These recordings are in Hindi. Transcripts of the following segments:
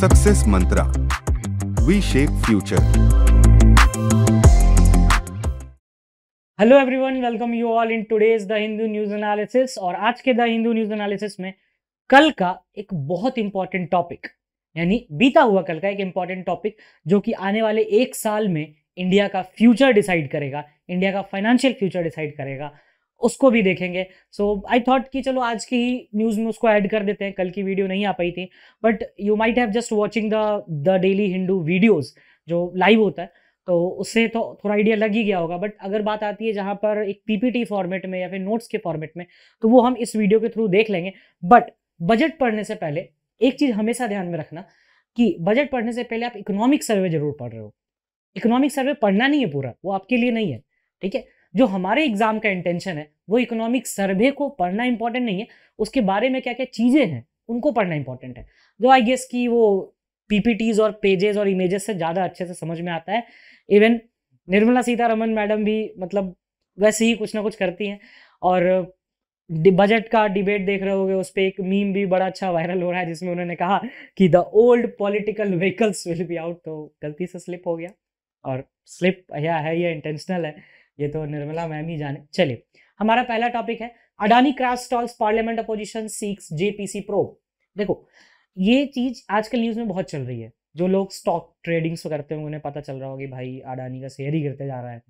Success mantra we shape future hello everyone welcome you all in today's the Hindu news analysis और आज के द हिंदू न्यूज एनालिसिस में कल का एक बहुत इंपॉर्टेंट टॉपिक यानी बीता हुआ कल का एक इंपॉर्टेंट टॉपिक जो कि आने वाले एक साल में इंडिया का फ्यूचर डिसाइड करेगा इंडिया का फाइनेंशियल फ्यूचर डिसाइड करेगा उसको भी देखेंगे सो आई थॉट कि चलो आज की ही न्यूज़ में उसको ऐड कर देते हैं कल की वीडियो नहीं आ पाई थी but you might have just watching the the daily Hindu videos जो लाइव होता है तो उससे तो थोड़ा आइडिया लग ही गया होगा बट अगर बात आती है जहाँ पर एक पीपीटी फॉर्मेट में या फिर नोट्स के फॉर्मेट में तो वो हम इस वीडियो के थ्रू देख लेंगे बट बजट पढ़ने से पहले एक चीज़ हमेशा ध्यान में रखना कि बजट पढ़ने से पहले आप इकोनॉमिक सर्वे जरूर पढ़ रहे हो इकोनॉमिक सर्वे पढ़ना नहीं है पूरा वो आपके लिए नहीं है ठीक है जो हमारे एग्जाम का इंटेंशन है वो इकोनॉमिक सर्वे को पढ़ना इंपॉर्टेंट नहीं है उसके बारे में क्या क्या चीज़ें हैं उनको पढ़ना इंपॉर्टेंट है जो आई गेस कि वो पीपीटीज और पेजेस और इमेजेस से ज़्यादा अच्छे से समझ में आता है इवन निर्मला सीतारमन मैडम भी मतलब वैसे ही कुछ ना कुछ करती हैं और बजट का डिबेट देख रहे होगे उस पर एक मीम भी बड़ा अच्छा वायरल हो रहा है जिसमें उन्होंने कहा कि the old political vehicles will be out तो गलती से स्लिप हो गया और स्लिप या है या इंटेंशनल है ये तो निर्मला मैम ही जाने चलिए हमारा पहला टॉपिक है Adani crisis stalls parliament opposition seeks JPC probe देखो ये चीज आजकल न्यूज में बहुत चल रही है जो लोग स्टॉक ट्रेडिंग्स करते हैं उन्हें पता चल रहा होगा कि भाई अडानी का शेयर ही गिरते जा रहा है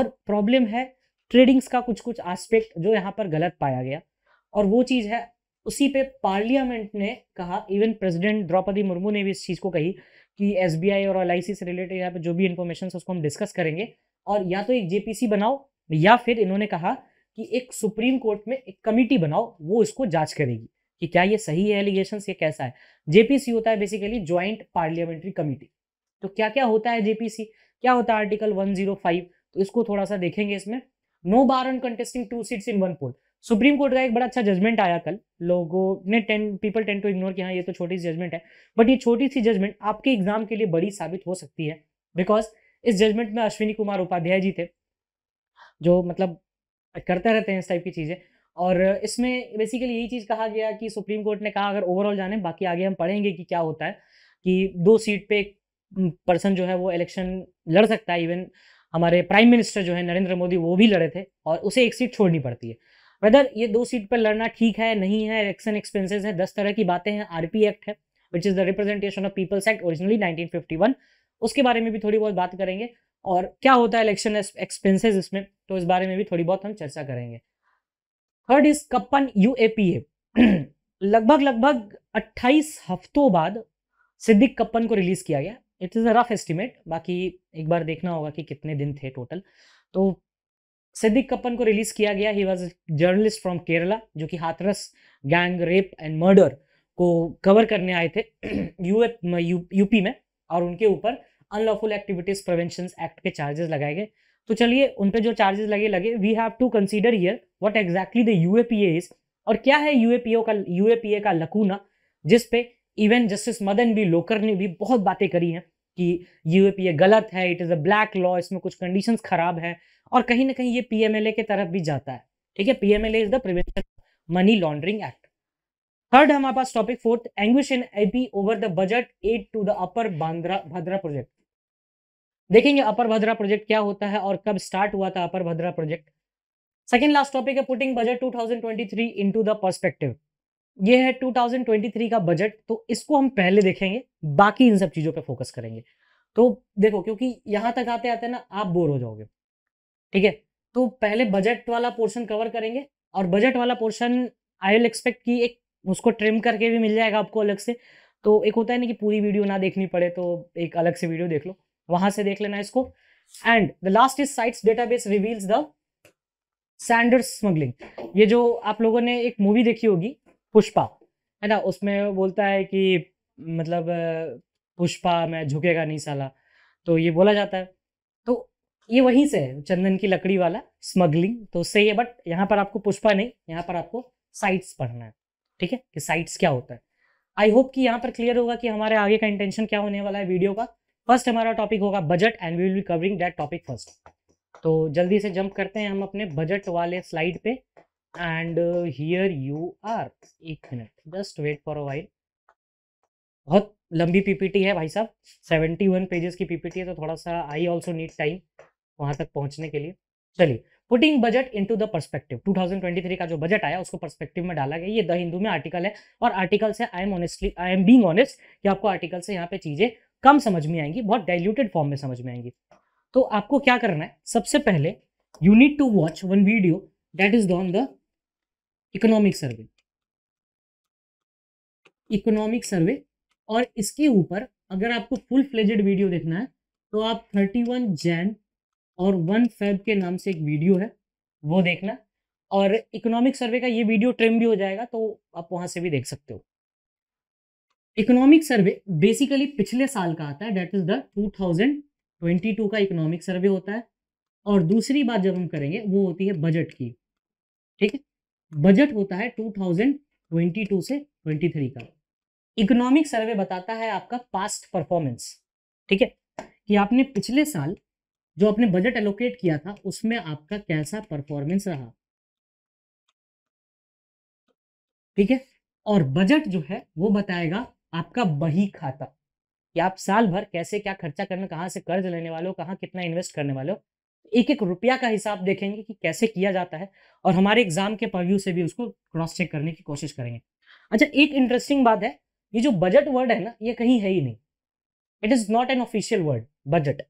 और प्रॉब्लम है ट्रेडिंग्स का कुछ कुछ एस्पेक्ट जो यहाँ पर गलत पाया गया और वो चीज़ है उसी पे पार्लियामेंट ने कहा इवन प्रेसिडेंट द्रौपदी मुर्मू ने भी इस चीज़ को कही कि एसबीआई और एल से रिलेटेड यहाँ पे जो भी इन्फॉर्मेशन उसको हम डिस्कस करेंगे और या तो एक जेपीसी बनाओ या फिर इन्होंने कहा कि एक सुप्रीम कोर्ट में एक कमिटी बनाओ वो इसको जांच करेगी कि क्या ये सही है एलिगेशन या कैसा है जेपीसी होता है बेसिकली ज्वाइंट पार्लियामेंट्री कमिटी तो क्या क्या होता है जेपीसी क्या होता है आर्टिकल 105 तो इसको थोड़ा सा देखेंगे इसमें no bar on contesting two seats in one poll supreme court का एक बड़ा अच्छा जजमेंट आया कल लोगों ने ten people tend to ignore किया ये तो छोटी सी जजमेंट है बट ये छोटी सी जजमेंट आपके एग्जाम के लिए बड़ी साबित हो सकती है बिकॉज इस जजमेंट में अश्विनी कुमार उपाध्याय जी थे जो मतलब करते रहते हैं इस टाइप की चीज़ें और इसमें बेसिकली यही चीज़ कहा गया कि सुप्रीम कोर्ट ने कहा अगर ओवरऑल जाने बाकी आगे हम पढ़ेंगे कि क्या होता है कि दो सीट पे एक पर्सन जो है वो इलेक्शन लड़ सकता है इवन हमारे प्राइम मिनिस्टर जो है नरेंद्र मोदी वो भी लड़े थे और उसे एक सीट छोड़नी पड़ती है वेदर ये दो सीट पर लड़ना ठीक है नहीं है इलेक्शन एक्सपेंसेस है दस तरह की बातें हैं आरपी एक्ट है which is the representation of people's act originally nineteen उसके बारे में भी थोड़ी बहुत बात करेंगे और क्या होता है इलेक्शन एक्सपेंसेस इसमें तो इस बारे में भी थोड़ी बहुत हम चर्चा करेंगे थर्ड इज कप्पन यू लगभग लगभग 28 हफ्तों बाद सिद्दीक कप्पन को रिलीज किया गया it is a rough estimate बाकी एक बार देखना होगा कि कितने दिन थे टोटल तो सिद्दीक कप्पन को रिलीज किया गया he was journalist from Kerala जो कि Hathras gang rape and murder को कवर करने आए थे यूपी में और उनके ऊपर अनलॉफुल एक्टिविटीज प्रिवेंशन एक्ट के चार्जेस लगाए गए तो चलिए उन पे जो चार्जेस लगे लगे we have to consider here what exactly the UAPA is और क्या है यूएपीओ का यूएपीए का लकूना जिस पे even justice Madan B Lokur ने भी बहुत बातें करी हैं कि यूएपीए गलत है it is a black law इसमें कुछ कंडीशन खराब है और कहीं ना कहीं ये पीएमएलए के तरफ भी जाता है ठीक है PMLA is the prevention money laundering act third हमारे पास topic fourth anguish in AP over the budget aid to the upper Bandra Bhadra project देखेंगे अपर भद्रा प्रोजेक्ट क्या होता है और कब स्टार्ट हुआ था upper Bhadra project second last topic है putting budget 2023 into the perspective ये है 2023 का बजट तो इसको हम पहले देखेंगे बाकी इन सब चीज़ों पे फोकस करेंगे तो देखो क्योंकि यहां तक आते आते ना आप बोर हो जाओगे ठीक है तो पहले बजट वाला पोर्शन कवर करेंगे और बजट वाला पोर्शन आई विल एक्सपेक्ट कि एक उसको ट्रिम करके भी मिल जाएगा आपको अलग से तो एक होता है ना कि पूरी वीडियो ना देखनी पड़े तो एक अलग से वीडियो देख लो वहां से देख लेना इसको and the last is CITES database reveals the sanders smuggling ये जो आप लोगों ने एक मूवी देखी होगी पुष्पा है ना उसमें बोलता है कि मतलब पुष्पा मैं झुकेगा नहीं साला तो ये बोला जाता है तो ये वहीं से है चंदन की लकड़ी वाला स्मगलिंग तो सही है बट यहाँ पर आपको पुष्पा नहीं यहाँ पर आपको साइट्स पढ़ना है ठीक है कि साइट्स क्या होता है आई होप कि यहाँ पर क्लियर होगा कि हमारे आगे का इंटेंशन क्या होने वाला है वीडियो का फर्स्ट हमारा टॉपिक होगा budget and we will be covering that topic first तो जल्दी से जंप करते हैं हम अपने बजट वाले स्लाइड पे एंड हियर यू आर एक minute just wait for a while बहुत लंबी पीपीटी है भाई साहब सेवेंटी वन पेजेस की पीपीटी है तो थोड़ा सा आई ऑल्सो नीड टाइम वहां तक पहुंचने के लिए चलिए putting budget into the perspective two thousand twenty three का जो बजट आया उसको परस्पेक्टिव में डाला गया ये द हिंदू में आर्टिकल है और आर्टिकल से I am honestly I am being honest कि आपको आर्टिकल से यहाँ पे चीज़ें कम समझ में आएंगी बहुत डाइल्यूटेड फॉर्म में समझ में आएंगी तो आपको क्या करना है सबसे पहले you need to watch one video that is on the economic survey economic survey और इसके ऊपर अगर आपको फुल फ्लेजेड वीडियो देखना है तो आप 31 जैन और 1 फेब के नाम से एक वीडियो है वो देखना और इकोनॉमिक सर्वे का ये वीडियो ट्रिम भी हो जाएगा तो आप वहाँ से भी देख सकते हो इकोनॉमिक सर्वे बेसिकली पिछले साल का आता है डेट इज द 2022 का इकोनॉमिक सर्वे होता है और दूसरी बात जब हम करेंगे वो होती है बजट की ठीक है बजट होता है 2022 से 23 का इकोनॉमिक सर्वे बताता है आपका पास्ट परफॉर्मेंस ठीक है कि आपने पिछले साल जो आपने बजट एलोकेट किया था उसमें आपका कैसा परफॉर्मेंस रहा ठीक है और बजट जो है वो बताएगा आपका बही खाता कि आप साल भर कैसे क्या खर्चा करना कहाँ से कर्ज लेने वाले हो कहाँ कितना इन्वेस्ट करने वाले हो एक एक रुपया का हिसाब देखेंगे कि कैसे किया जाता है और हमारे एग्जाम के परव्यू से भी उसको क्रॉस चेक करने की कोशिश करेंगे अच्छा एक इंटरेस्टिंग बात है ये जो बजट वर्ड है ना ये कहीं है ही नहीं it is not an official word budget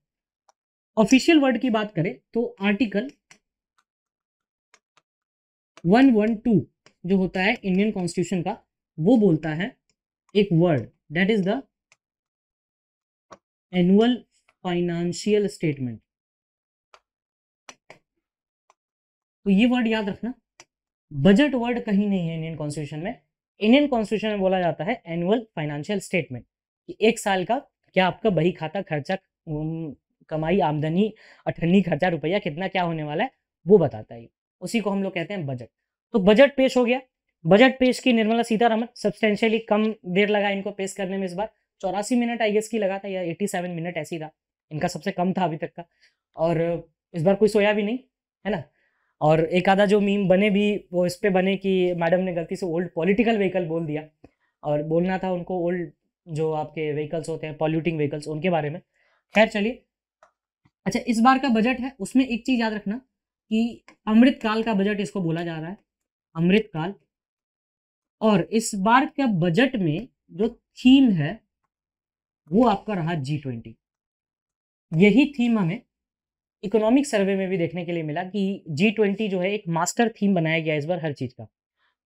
official word की बात करें तो आर्टिकल वन वन टू जो होता है इंडियन कॉन्स्टिट्यूशन का वो बोलता है एक word that is the annual financial statement तो ये वर्ड याद रखना बजट वर्ड कहीं नहीं है इंडियन कॉन्स्टिट्यूशन में इंडियन कॉन्स्टिट्यूशन में बोला जाता है एनुअल फाइनेंशियल स्टेटमेंट कि एक साल का क्या आपका बही खाता खर्चा कमाई आमदनी अठन्नी खर्चा रुपया कितना क्या होने वाला है वो बताता है उसी को हम लोग कहते हैं बजट तो बजट पेश हो गया बजट पेश की निर्मला सीतारमन सब्सटेंशियली कम देर लगा इनको पेश करने में इस बार चौरासी मिनट आई गेस की लगा था या सेवन मिनट ऐसी था इनका सबसे कम था अभी तक का और इस बार कोई सोया भी नहीं है ना और एक आधा जो मीम बने भी वो इस पर बने कि मैडम ने गलती से ओल्ड पॉलिटिकल व्हीकल बोल दिया और बोलना था उनको ओल्ड जो आपके व्हीकल्स होते हैं पॉल्यूटिंग व्हीकल्स उनके बारे में खैर चलिए अच्छा इस बार का बजट है उसमें एक चीज़ याद रखना कि अमृतकाल का बजट इसको बोला जा रहा है अमृतकाल और इस बार का बजट में जो थीम है वो आपका रहा जी ट्वेंटी यही थीम हमें इकोनॉमिक सर्वे में भी देखने के लिए मिला कि जी ट्वेंटी जो है एक मास्टर थीम बनाया गया इस बार हर चीज़ का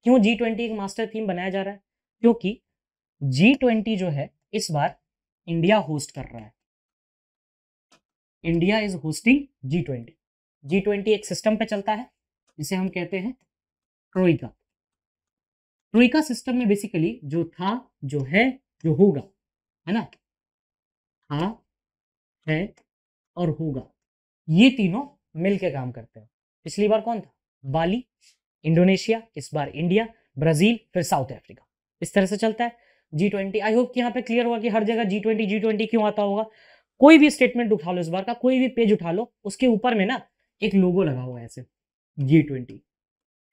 क्यों जी ट्वेंटी एक मास्टर थीम बनाया जा रहा है क्योंकि जी ट्वेंटी जो है इस बार इंडिया होस्ट कर रहा है India is hosting G twenty G twenty एक सिस्टम पे चलता है जिसे हम कहते हैं ट्रोइका ट्रोइका सिस्टम में बेसिकली जो था जो है जो होगा है ना था है और होगा ये तीनों मिलके काम करते हैं पिछली बार कौन था बाली इंडोनेशिया इस बार इंडिया ब्राजील फिर साउथ अफ्रीका इस तरह से चलता है जी ट्वेंटी आई होप कि यहाँ पे क्लियर हुआ कि हर जगह जी ट्वेंटी जी ट्वेंटी क्यों आता होगा कोई भी स्टेटमेंट उठा लो इस बार का कोई भी पेज उठा लो उसके ऊपर में ना एक लोगो लगा हुआ है ऐसे जी ट्वेंटी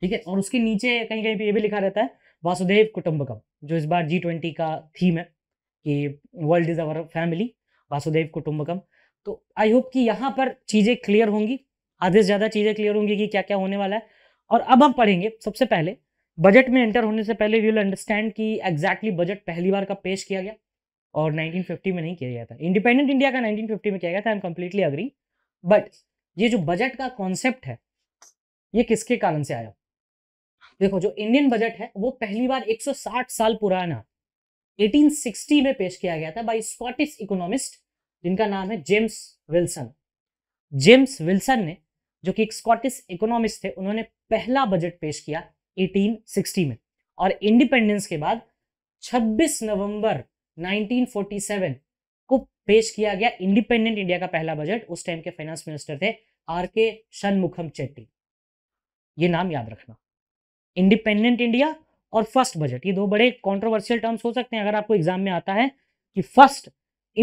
ठीक है और उसके नीचे कहीं कहीं पे ये भी लिखा रहता है वासुदेव कुटुंबकम जो इस बार जी ट्वेंटी का थीम है कि world is our family Vasudhaiva Kutumbakam तो आई होप कि यहाँ पर चीज़ें क्लियर होंगी आधे से ज़्यादा चीज़ें क्लियर होंगी कि क्या क्या होने वाला है और अब हम पढ़ेंगे सबसे पहले बजट में एंटर होने से पहले वी विल अंडरस्टैंड कि एग्जैक्टली बजट पहली बार का पेश किया गया और 1950 में नहीं किया गया था इंडिपेंडेंट इंडिया का 1950 में किया गया था I am completely agree but ये जो बजट का कॉन्सेप्ट है ये किसके कारण से आया देखो जो इंडियन बजट है वो पहली बार 160 साल पुराना 1860 में पेश किया गया था बाई स्कॉटिश इकोनॉमिस्ट जिनका नाम है जेम्स विल्सन जेम्स विल्सन ने जो कि एक स्कॉटिश इकोनॉमिस्ट थे उन्होंने पहला बजट पेश किया 1860 में और इंडिपेंडेंस के बाद 26 नवंबर 1947 को पेश किया गया इंडिपेंडेंट इंडिया का पहला बजट उस टाइम के फाइनेंस मिनिस्टर थे आर के शनमुखम चेट्टी ये नाम याद रखना इंडिपेंडेंट इंडिया और फर्स्ट बजट ये दो बड़े कॉन्ट्रोवर्शियल टर्म्स हो सकते हैं अगर आपको एग्जाम में आता है कि फर्स्ट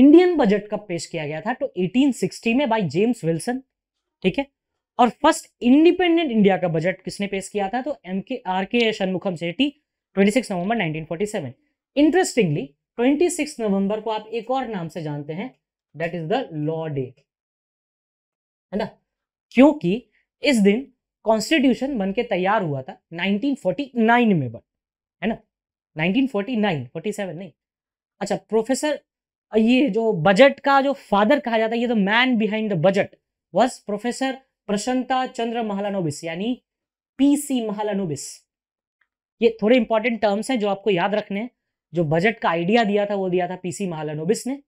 इंडियन बजट कब पेश किया गया था तो 1860 में बाय जेम्स विल्सन ठीक है और फर्स्ट इंडिपेंडेंट इंडिया का बजट किसने पेश किया था तो एम के आर के शनमुखम सेठी 26 नवंबर 1947 इंटरेस्टिंगली 26 नवंबर को आप एक और नाम से जानते हैं that is the law day है ना क्योंकि इस दिन कॉन्स्टिट्यूशन बन के तैयार हुआ था 1949 में बन है ना 1949 47 नहीं अच्छा प्रोफेसर ये जो बजट का जो फादर कहा जाता है ये तो man behind the budget was professor Prasanta Chandra Mahalanobis यानी पी सी महालानोबिस ये थोड़े इंपॉर्टेंट टर्म्स हैं जो आपको याद रखने हैं जो बजट का आइडिया दिया था वो दिया था पीसी महलानोबिस ने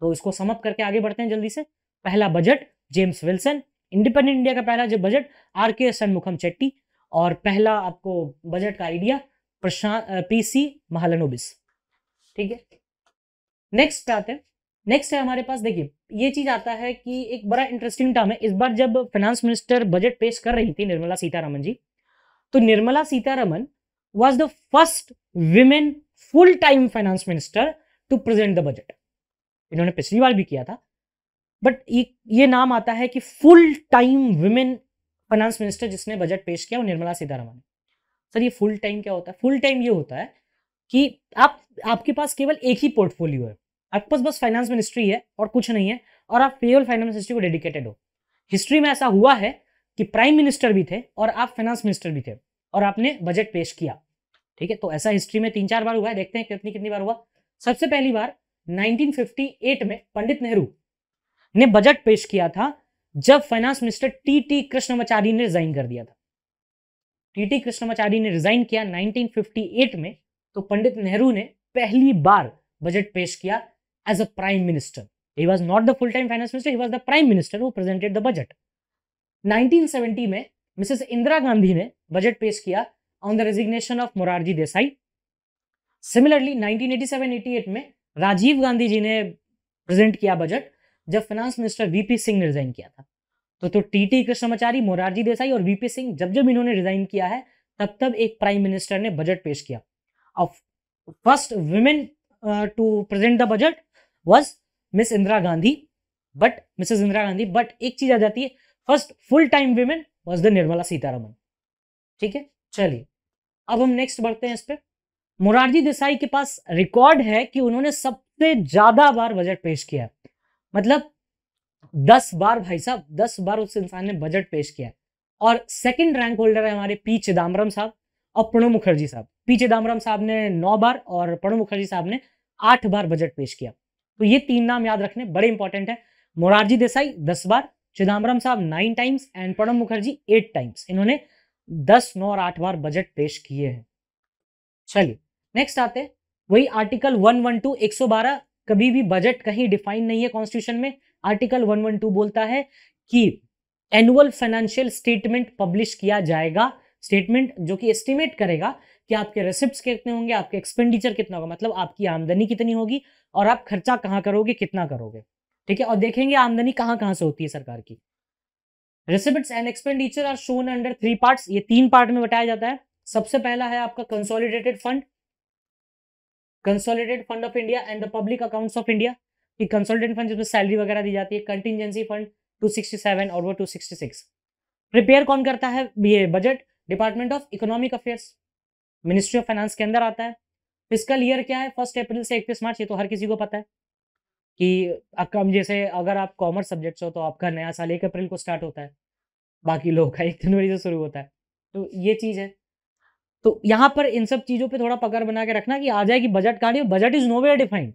तो इसको समअप करके आगे बढ़ते हैं जल्दी से पहला budget James Wilson independent India का पहला जो बजट आर के सनमुखम चेट्टी और पहला आपको बजट का idea Prashant P C Mahalanobis ठीक है नेक्स्ट आते हैं नेक्स्ट है हमारे पास देखिए ये चीज आता है कि एक बड़ा इंटरेस्टिंग टर्म है इस बार जब फाइनेंस मिनिस्टर बजट पेश कर रही थी निर्मला सीतारमन जी तो Nirmala Sitharaman was the first women full time finance minister to present the budget इन्होंने पिछली बार भी किया था बट ये नाम आता है कि full time women finance minister जिसने बजट पेश किया वो निर्मला सीतारमन सर ये फुल टाइम क्या होता है फुल टाइम ये होता है कि आप आपके पास केवल एक ही पोर्टफोलियो है आपके पास बस फाइनेंस मिनिस्ट्री है और कुछ नहीं है और आप केवल फाइनेंस मिनिस्ट्री को डेडिकेटेड हो हिस्ट्री में ऐसा हुआ है कि प्राइम मिनिस्टर भी थे और आप फाइनेंस मिनिस्टर भी थे और आपने बजट पेश किया ठीक है तो ऐसा हिस्ट्री में तीन चार बार हुआ है देखते हैं कितनी कितनी बार हुआ सबसे पहली बार 1958 में पंडित नेहरू ने बजट पेश किया था जब finance minister T T Krishnamachari ने रिजाइन कर दिया था टी टी कृष्णमाचारी ने रिजाइन किया 1958 में तो पंडित नेहरू ने पहली बार बजट पेश किया as a prime minister he was not the full time finance minister he was the prime minister who presented the budget 1970 में मिसेस इंदिरा गांधी ने बजट पेश किया on the resignation of Morarji Desai similarly 1987-88 में राजीव गांधी जी ने प्रेजेंट किया बजट जब फाइनेंस मिनिस्टर वीपी सिंह ने रिजाइन किया था तो तो टीटी कृष्णमाचारी मोरारजी देसाई और वीपी सिंह जब जब इन्होंने रिजाइन किया है तब तब एक प्राइम मिनिस्टर ने बजट पेश किया first women to present the budget was miss Indira Gandhi but Mrs Indira Gandhi but एक चीज आ जाती है first full time women was the Nirmala Sitharaman ठीक है चलिए अब हम नेक्स्ट बढ़ते हैं इस पर मोरारजी देसाई के पास रिकॉर्ड है कि उन्होंने सबसे ज्यादा बार बजट पेश किया है मतलब दस बार भाई साहब दस बार उस इंसान ने बजट पेश किया और सेकंड रैंक होल्डर है हमारे पी चिदम्बरम साहब और प्रणब मुखर्जी साहब पी चिदम्बरम साहब ने नौ बार और प्रणब मुखर्जी साहब ने आठ बार बजट पेश किया तो ये तीन नाम याद रखने बड़े इंपॉर्टेंट है मोरारजी देसाई दस बार चिदम्बरम साहब nine times and Pranab Mukherjee eight times इन्होंने दस नौ और आठ बार बजट पेश किए हैं चलिए नेक्स्ट आते हैं वही आर्टिकल वन वन टू एक सौ बारह कभी भी बजट कहीं डिफाइन नहीं है कॉन्स्टिट्यूशन में आर्टिकल 112 बोलता है कि एनुअल फाइनेंशियल स्टेटमेंट पब्लिश किया जाएगा स्टेटमेंट जो कि एस्टिमेट करेगा कि आपके रिसिप्ट कितने होंगे आपके एक्सपेंडिचर कितना होगा मतलब आपकी आमदनी कितनी होगी और आप खर्चा कहाँ करोगे कितना करोगे ठीक है और देखेंगे आमदनी कहाँ कहाँ से होती है सरकार की receipt and expenditure are shown under three part ये तीन पार्ट में बताया जाता है सबसे पहला है आपका consolidated fund consolidated fund of India and the public accounts of India कि कंसोलिडेटेड फंड जिसमें सैलरी वगैरह दी जाती है कंटिजेंसी फंड 267 और वो 266 प्रिपेयर कौन करता है ये budget department of economic affairs ministry of finance के अंदर आता है फिस्कल ईयर क्या है फर्स्ट अप्रैल से इकतीस मार्च ये तो हर किसी को पता है कि कम जैसे अगर आप कॉमर्स सब्जेक्ट्स हो तो आपका नया साल एक अप्रैल को स्टार्ट होता है बाकी लोग का एक जनवरी से शुरू होता है तो ये चीज़ है तो यहाँ पर इन सब चीज़ों पे थोड़ा पकड़ बना के रखना कि आ जाए कि बजट नहीं budget is no way defined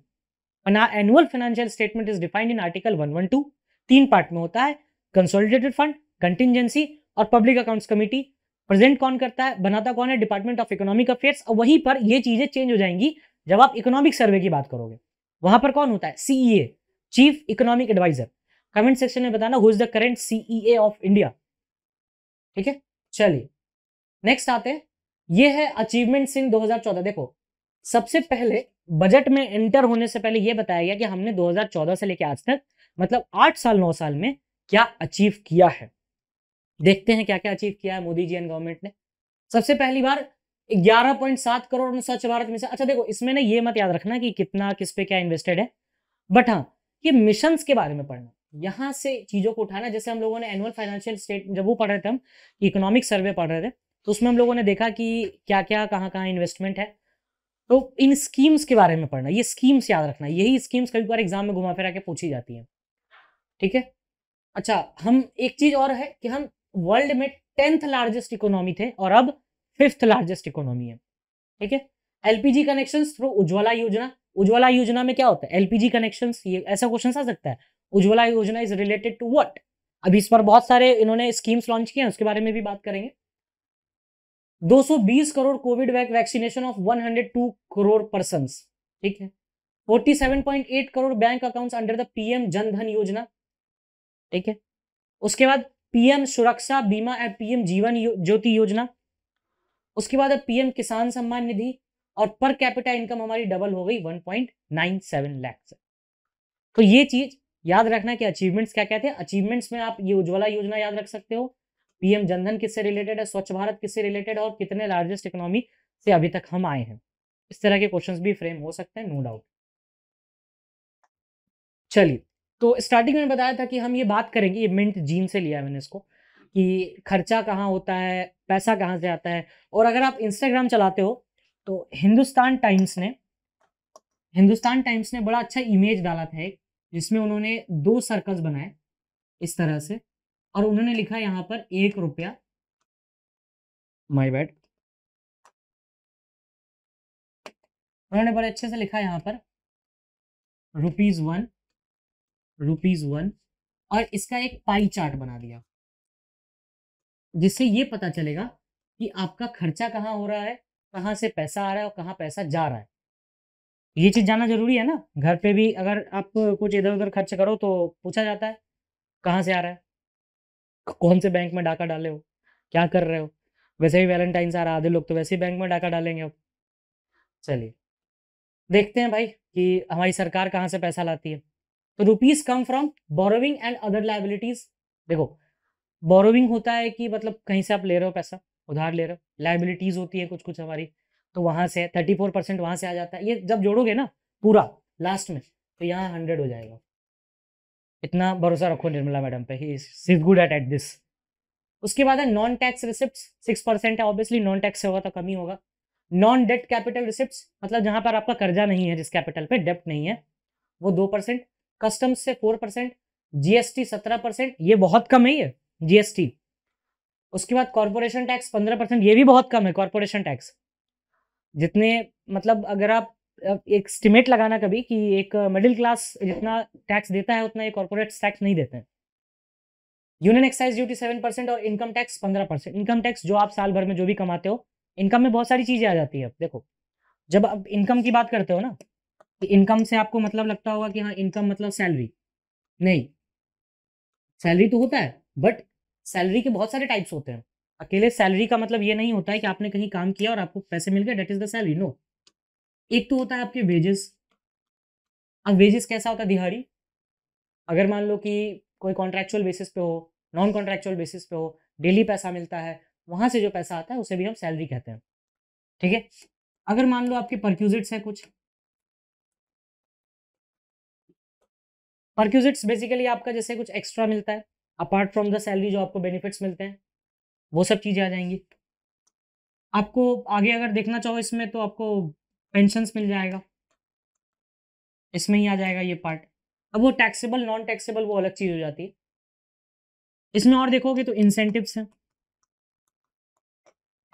annual financial statement is defined in article two तीन पार्ट में होता है कंसोलिडेटेड फंड कंटिजेंसी और पब्लिक अकाउंट कमिटी प्रेजेंट कौन करता है बनाता कौन है डिपार्टमेंट ऑफ इकोनॉमिक अफेयर्स और वहीं पर ये चीज़ें चेंज हो जाएंगी जब आप इकोनॉमिक सर्वे की बात करोगे वहां पर कौन होता है CEA chief economic adviser comment section में बताना who is the current CEA of India ठीक है चलिए नेक्स्ट आते हैं ये है अचीवमेंट्स इन 2014 देखो सबसे पहले बजट में एंटर होने से पहले ये बताया गया कि हमने 2014 से लेकर आज तक मतलब आठ साल नौ साल में क्या अचीव किया है देखते हैं क्या क्या अचीव किया है मोदी जी एंड गवर्नमेंट ने सबसे पहली बार 11.7 करोड़ में स्वच्छ भारत मिशन अच्छा देखो इसमें ना ये मत याद रखना कि कितना किस पे क्या इन्वेस्टेड है बट हाँ ये मिशन के बारे में पढ़ना यहां से चीज़ों को उठाना जैसे हम लोगों ने एनुअल फाइनेंशियल स्टेट जब वो पढ़ रहे थे हम इकोनॉमिक सर्वे पढ़ रहे थे तो उसमें हम लोगों ने देखा कि क्या क्या कहाँ कहाँ इन्वेस्टमेंट है तो इन स्कीम्स के बारे में पढ़ना ये स्कीम्स याद रखना यही स्कीम्स कभी बार एग्जाम में घुमा फिरा के पूछी जाती हैं ठीक है अच्छा हम एक चीज और है कि हम वर्ल्ड में टेंथ लार्जेस्ट इकोनॉमी थे और अब फिफ्थ लार्जेस्ट इकोनॉमी है ठीक है एलपीजी कनेक्शन थ्रू उज्ज्वला योजना उज्ज्वला योजना में क्या होता है एलपीजी कनेक्शन ये ऐसा क्वेश्चन आ सकता है उज्ज्वला योजना इज रिलेटेड टू वट अभी इस पर बहुत सारे इन्होंने स्कीम्स लॉन्च किए हैं उसके बारे में भी बात करेंगे 220 crore covid vaccination of 102 crore person ठीक है 47.8 crore bank accounts under the PM Jan Dhan Yojana ठीक है उसके बाद पीएम सुरक्षा बीमा एंड पीएम जीवन ज्योति योजना उसके बाद पीएम किसान सम्मान निधि और पर कैपिटा इनकम हमारी डबल हो गई 1.97 पॉइंट तो ये चीज याद रखना कि अचीवमेंट्स क्या कहते हैं अचीवमेंट्स में आप ये उज्ज्वला योजना याद रख सकते हो पीएम जनधन किससे रिलेटेड है स्वच्छ भारत किससे रिलेटेड और कितने लार्जेस्ट इकोनॉमी से अभी तक हम आए हैं इस तरह के क्वेश्चंस भी फ्रेम हो सकते हैं नो डाउट चलिए तो स्टार्टिंग में बताया था कि हम ये बात करेंगे ये मिंट जीन से लिया मैंने इसको कि खर्चा कहाँ होता है पैसा कहाँ से आता है और अगर आप इंस्टाग्राम चलाते हो तो हिंदुस्तान टाइम्स ने हिंदुस्तान टाइम्स ने बड़ा अच्छा इमेज डाला था एक जिसमें उन्होंने दो सर्कल्स बनाए इस तरह से और उन्होंने लिखा यहां पर एक रुपया माई बैड उन्होंने बड़े अच्छे से लिखा यहां पर रुपीज वन रुपीज वन और इसका एक पाई चार्ट बना दिया जिससे ये पता चलेगा कि आपका खर्चा कहाँ हो रहा है कहाँ से पैसा आ रहा है और कहाँ पैसा जा रहा है ये चीज़ जानना जरूरी है ना घर पे भी अगर आप कुछ इधर उधर खर्च करो तो पूछा जाता है कहाँ से आ रहा है कौन से बैंक में डाका डाले हो क्या कर रहे हो वैसे भी वैलेंटाइन आ रहा आधे लोग तो वैसे ही बैंक में डाका डालेंगे अब चलिए देखते हैं भाई कि हमारी सरकार कहाँ से पैसा लाती है तो rupees come from borrowing and other liabilities देखो बोरोविंग होता है कि मतलब कहीं से आप ले रहे हो पैसा उधार ले रहे हो लाइबिलिटीज होती है कुछ कुछ हमारी तो वहां से थर्टी फोर परसेंट वहां से आ जाता है ये जब जोड़ोगे ना पूरा लास्ट में तो यहाँ हंड्रेड हो जाएगा इतना भरोसा रखो निर्मला मैडम पे ही is good at at this उसके बाद है non tax receipt six percent है ऑब्वियसली नॉन टैक्स से होगा तो कमी होगा नॉन डेट कैपिटल रिसिप्ट मतलब जहां पर आपका कर्जा नहीं है जिस कैपिटल पे डेप्ट नहीं है वो दो परसेंट कस्टम्स से फोर परसेंट जीएसटी सत्रह परसेंट ये बहुत कम है ये जीएसटी उसके बाद कॉरपोरेशन टैक्स पंद्रह परसेंट ये भी बहुत कम है कॉरपोरेशन टैक्स जितने मतलब अगर आप एक स्टिमेट लगाना कभी कि एक मिडिल क्लास जितना टैक्स देता है उतना ये कॉर्पोरेट टैक्स नहीं देते हैं union excise duty seven percent और इनकम टैक्स पंद्रह परसेंट इनकम टैक्स जो आप साल भर में जो भी कमाते हो इनकम में बहुत सारी चीज़ें आ जाती है देखो जब आप इनकम की बात करते हो ना कि तो इनकम से आपको मतलब लगता होगा कि हाँ इनकम मतलब सैलरी नहीं सैलरी तो होता है बट सैलरी के बहुत सारे टाइप्स होते हैं अकेले सैलरी का मतलब ये नहीं होता है कि आपने कहीं काम किया और आपको पैसे मिल गए that is the salary no एक तो होता है आपके वेजेस अब वेजेस कैसा होता है दिहाड़ी अगर मान लो कि कोई कॉन्ट्रेक्चुअल बेसिस पे हो नॉन कॉन्ट्रेक्चुअल बेसिस पे हो डेली पैसा मिलता है वहां से जो पैसा आता है उसे भी हम सैलरी कहते हैं ठीक है अगर मान लो आपके परक्यूजिट्स हैं कुछ परक्यूजिट्स बेसिकली आपका जैसे कुछ एक्स्ट्रा मिलता है अपार्ट फ्रॉम द सैलरी जो आपको बेनिफिट्स मिलते हैं वो सब चीज़ें आ जाएंगी आपको आगे अगर देखना चाहो इसमें तो आपको पेंशन मिल जाएगा इसमें ही आ जाएगा ये पार्ट अब वो टैक्सेबल नॉन टैक्सेबल वो अलग चीज़ हो जाती है इसमें और देखोगे तो इंसेंटिव हैं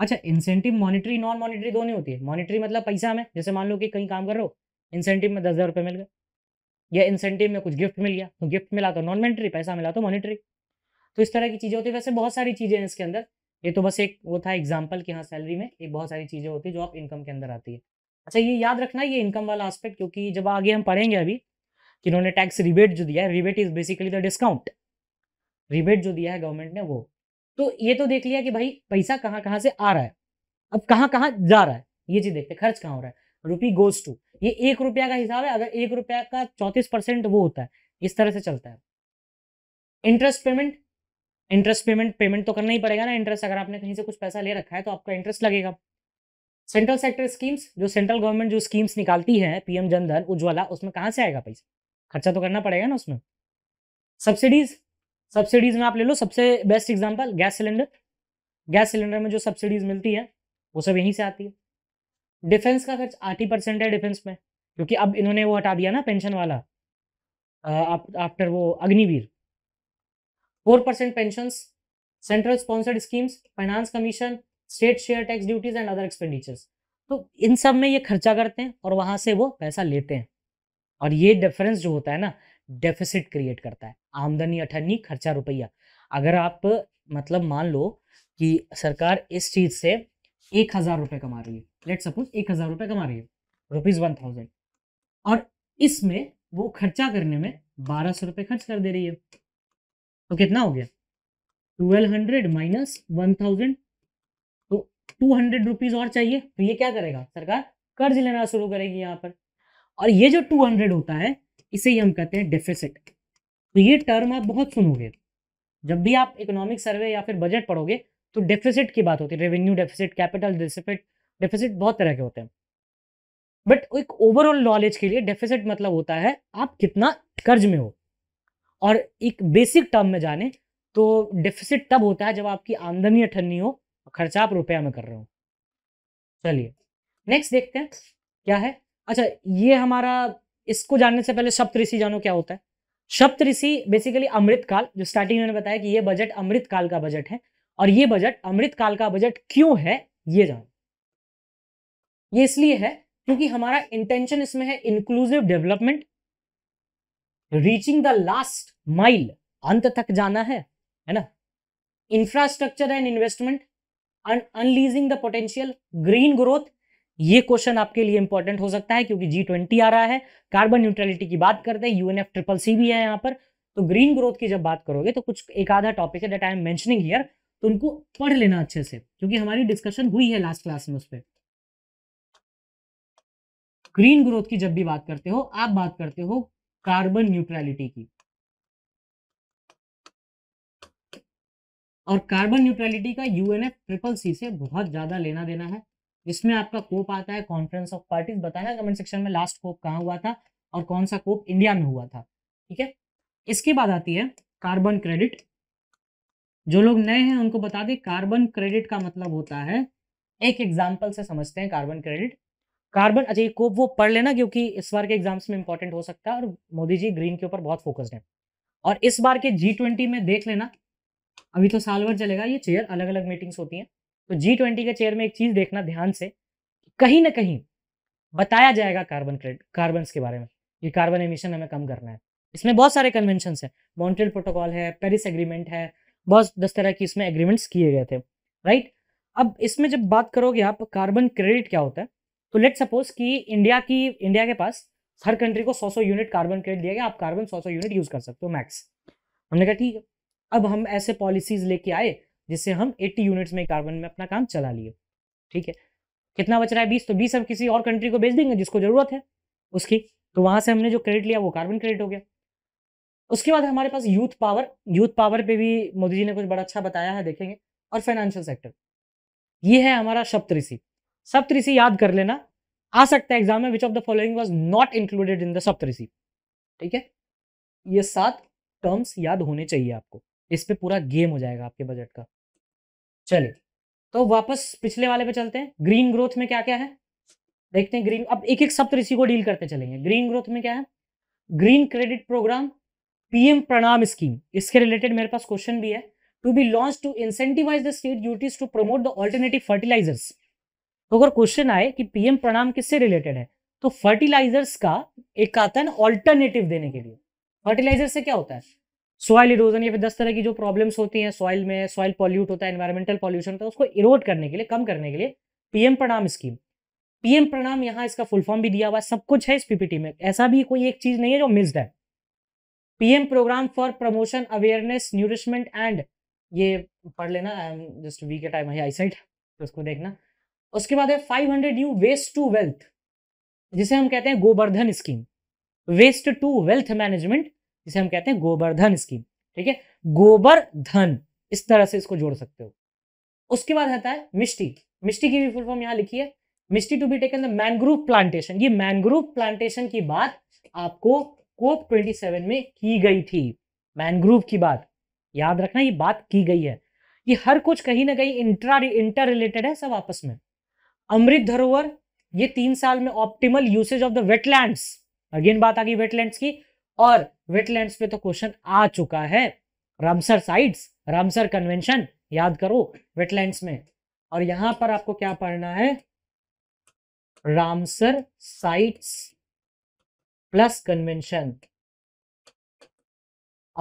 अच्छा इंसेंटिव मॉनिटरी नॉन मॉनिटरी दोनों होती है मॉनिटरी मतलब पैसा हमें जैसे मान लो कि कहीं काम कर रहे हो इंसेंटिव में दस हज़ार रुपये मिल गए या इंसेंटिव में कुछ गिफ्ट मिल गया तो गिफ्ट मिला तो नॉन मॉनिटरी पैसा मिला तो मॉनिटरी तो इस तरह की चीज़ें होती है वैसे बहुत सारी चीज़ें हैं इसके अंदर ये तो बस एक वो था एग्जाम्पल कि हाँ सैलरी में एक बहुत सारी चीज़ें होती है जो आप इनकम के अंदर आती है अच्छा ये याद रखना ये इनकम वाला आस्पेक्ट क्योंकि जब आगे हम पढ़ेंगे अभी कि इन्होंने टैक्स रिबेट जो दिया है rebate is basically the discount rebate जो दिया है गवर्नमेंट ने वो तो ये तो देख लिया कि भाई पैसा कहाँ कहाँ से आ रहा है अब कहाँ कहाँ जा रहा है ये चीज़ देखते खर्च कहाँ हो रहा है रुपी गोज टू ये एक रुपया का हिसाब है अगर एक रुपया का चौंतीस परसेंट वो होता है इस तरह से चलता है interest payment interest payment payment तो करना ही पड़ेगा ना इंटरेस्ट अगर आपने कहीं से कुछ पैसा ले रखा है तो आपका इंटरेस्ट लगेगा सेंट्रल सेक्टर स्कीम्स जो सेंट्रल गवर्नमेंट जो स्कीम्स निकालती है पीएम जनधन उज्ज्वला उसमें कहाँ से आएगा पैसा खर्चा तो करना पड़ेगा ना उसमें सब्सिडीज सब्सिडीज में आप ले लो सबसे best example gas cylinder gas cylinder में जो सब्सिडीज मिलती है वो सब यहीं से आती है डिफेंस का खर्च आठ परसेंट है डिफेंस में क्योंकि अब इन्होंने वो हटा दिया ना पेंशन वाला आफ्टर वो Agniveer four percent pension central sponsored schemes finance commission state share tax duties and other expenditures तो इन सब में ये खर्चा करते हैं और वहां से वो पैसा लेते हैं और ये डिफरेंस जो होता है ना डेफिसिट क्रिएट करता है आमदनी अठन्नी खर्चा रुपया अगर आप मतलब मान लो कि सरकार इस चीज़ से एक हज़ार रुपये कमा रही है लेट सपोज एक हज़ार रुपये कमा रही है रुपीज़ वन थाउजेंड और इसमें वो खर्चा करने में बारह सौ रुपये खर्च कर दे रही है तो कितना हो गया twelve hundred minus one thousand two hundred rupees और चाहिए तो ये क्या करेगा सरकार कर्ज लेना शुरू करेगी यहाँ पर और ये जो टू हंड्रेड होता है इसे ही हम कहते हैं डेफिसिट तो ये टर्म आप बहुत सुनोगे जब भी आप इकोनॉमिक सर्वे या फिर बजट पढ़ोगे तो डेफिसिट की बात होती है revenue deficit capital deficit deficit बहुत तरह के होते हैं बट एक ओवरऑल नॉलेज के लिए डेफिसिट मतलब होता है आप कितना कर्ज में हो और एक बेसिक टर्म में जाने तो डेफिसिट तब होता है जब आपकी आमदनी अठन्नी हो खर्चा आप रुपया में कर रहे हो चलिए नेक्स्ट देखते हैं क्या है अच्छा ये हमारा इसको जानने से पहले सप्त ऋषि जानो क्या होता है सप्त ऋषि बेसिकली अमृतकाल जो स्टार्टिंग में बताया कि ये बजट अमृतकाल का बजट है और ये बजट अमृतकाल का बजट क्यों है ये जानो ये इसलिए है क्योंकि हमारा इंटेंशन इसमें है inclusive development reaching the last mile अंत तक जाना है है ना infrastructure and investment unleashing the potential green growth ये क्वेश्चन आपके लिए इंपॉर्टेंट हो सकता है क्योंकि जी ट्वेंटी आ रहा है कार्बन न्यूट्रलिटी की बात करते हैं यूएनएफ ट्रिपल सी भी है यहाँ पर तो ग्रीन ग्रोथ की जब बात करोगे तो कुछ एक आधा टॉपिक है that I am mentioning here तो उनको पढ़ लेना अच्छे से क्योंकि हमारी डिस्कशन हुई है लास्ट क्लास में उस पर ग्रीन ग्रोथ की जब भी बात करते हो आप बात करते हो कार्बन न्यूट्रलिटी की और कार्बन न्यूट्रलिटी का U N F triple C से बहुत ज़्यादा लेना देना है जिसमें आपका कोप आता है कॉन्फ्रेंस ऑफ पार्टीज बताया कमेंट सेक्शन में लास्ट कोप कहाँ हुआ था और कौन सा कोप इंडिया में हुआ था ठीक है इसके बाद आती है कार्बन क्रेडिट जो लोग नए हैं उनको बता दें कार्बन क्रेडिट का मतलब होता है एक एग्जाम्पल से समझते हैं कार्बन क्रेडिट कार्बन अच्छा ये कोप वो पढ़ लेना क्योंकि इस बार के एग्जाम्स में इंपॉर्टेंट हो सकता है और मोदी जी ग्रीन के ऊपर बहुत फोकस्ड है और इस बार के जी ट्वेंटी में देख लेना अभी तो साल भर चलेगा ये चेयर अलग अलग मीटिंग्स होती हैं तो जी ट्वेंटी के चेयर में एक चीज़ देखना ध्यान से कहीं ना कहीं बताया जाएगा कार्बन क्रेडिट कार्बन के बारे में ये कार्बन एमिशन हमें कम करना है इसमें बहुत सारे कन्वेंशन है मॉन्ट्रियल प्रोटोकॉल है पेरिस एग्रीमेंट है बहुत दस तरह की इसमें एग्रीमेंट्स किए गए थे राइट अब इसमें जब बात करोगे आप कार्बन क्रेडिट क्या होता है तो लेट सपोज कि इंडिया की इंडिया के पास हर कंट्री को सौ सौ यूनिट कार्बन क्रेडिट दिया गया आप कार्बन सौ सौ यूनिट यूज कर सकते हो मैक्स हमने कहा ठीक है अब हम ऐसे पॉलिसीज लेके आए जिससे हम 80 यूनिट्स में कार्बन में अपना काम चला लिए ठीक है कितना बच रहा है बीस तो बीस हम किसी और कंट्री को बेच देंगे जिसको ज़रूरत है उसकी तो वहां से हमने जो क्रेडिट लिया वो कार्बन क्रेडिट हो गया उसके बाद हमारे पास यूथ पावर यूथ पावर पे भी मोदी जी ने कुछ बड़ा अच्छा बताया है देखेंगे और फाइनेंशियल सेक्टर ये है हमारा सप्तऋषि सप्तऋषि याद कर लेना आ सकता है एग्जाम में which of the following was not included in the Saptarishi ठीक है ये सात टर्म्स याद होने चाहिए आपको इस पर पूरा गेम हो जाएगा आपके बजट का चलिए तो वापस पिछले वाले पे चलते हैं ग्रीन ग्रोथ में क्या क्या है देखते हैं ग्रीन अब एक एक शब्द इसी को डील करते चलेंगे ग्रीन ग्रोथ में क्या है green credit programme PM PRANAM scheme इसके रिलेटेड मेरे पास क्वेश्चन भी है to be launch to incentivise the state duties to promote the alternative fertilisers तो अगर क्वेश्चन आए कि पीएम प्रणाम किससे रिलेटेड है तो फर्टिलाइजर्स का एक आता है ना ऑल्टरनेटिव देने के लिए फर्टिलाइजर से क्या होता है सॉइल इरोजन या फिर दस तरह की जो प्रॉब्लम्स होती हैं सॉइल में सॉइल पॉल्यूट होता है एनवायरमेंटल पॉल्यूशन होता है उसको इरोड करने के लिए कम करने के लिए पीएम प्रणाम स्कीम पीएम प्रणाम यहाँ इसका फुल फॉर्म भी दिया हुआ है सब कुछ है इस पीपीटी में ऐसा भी कोई एक चीज नहीं है जो मिस्ड है PM programme for promotion awareness nourishment and ये पढ़ लेना आई एम जस्ट टाइम है आई साइड तो उसको देखना उसके बाद है hundred new waste to wealth जिसे हम कहते हैं Gobardhan scheme waste to wealth management जिसे हम कहते हैं गोबरधन स्कीम ठीक है गोबर धन इस तरह से इसको जोड़ सकते हो उसके बाद आता है मिष्टी मिष्टी की भी फुल फॉर्म यहाँ लिखी है MISHTI to be taken the mangrove plantation ये मैनग्रूव प्लांटेशन की बात आपको कोप 27 में की गई थी मैनग्रूव की बात याद रखना ये बात की गई है ये हर कुछ कहीं ना कहीं इंट्रा इंटर रिलेटेड है सब आपस में अमृत धरोहर ये तीन साल में optimal usage of the wetlands again बात आ गई वेटलैंड्स की और वेटलैंड्स पे तो क्वेश्चन आ चुका है रामसर साइट्स रामसर कन्वेंशन याद करो वेटलैंड्स में और यहां पर आपको क्या पढ़ना है रामसर साइट्स प्लस कन्वेंशन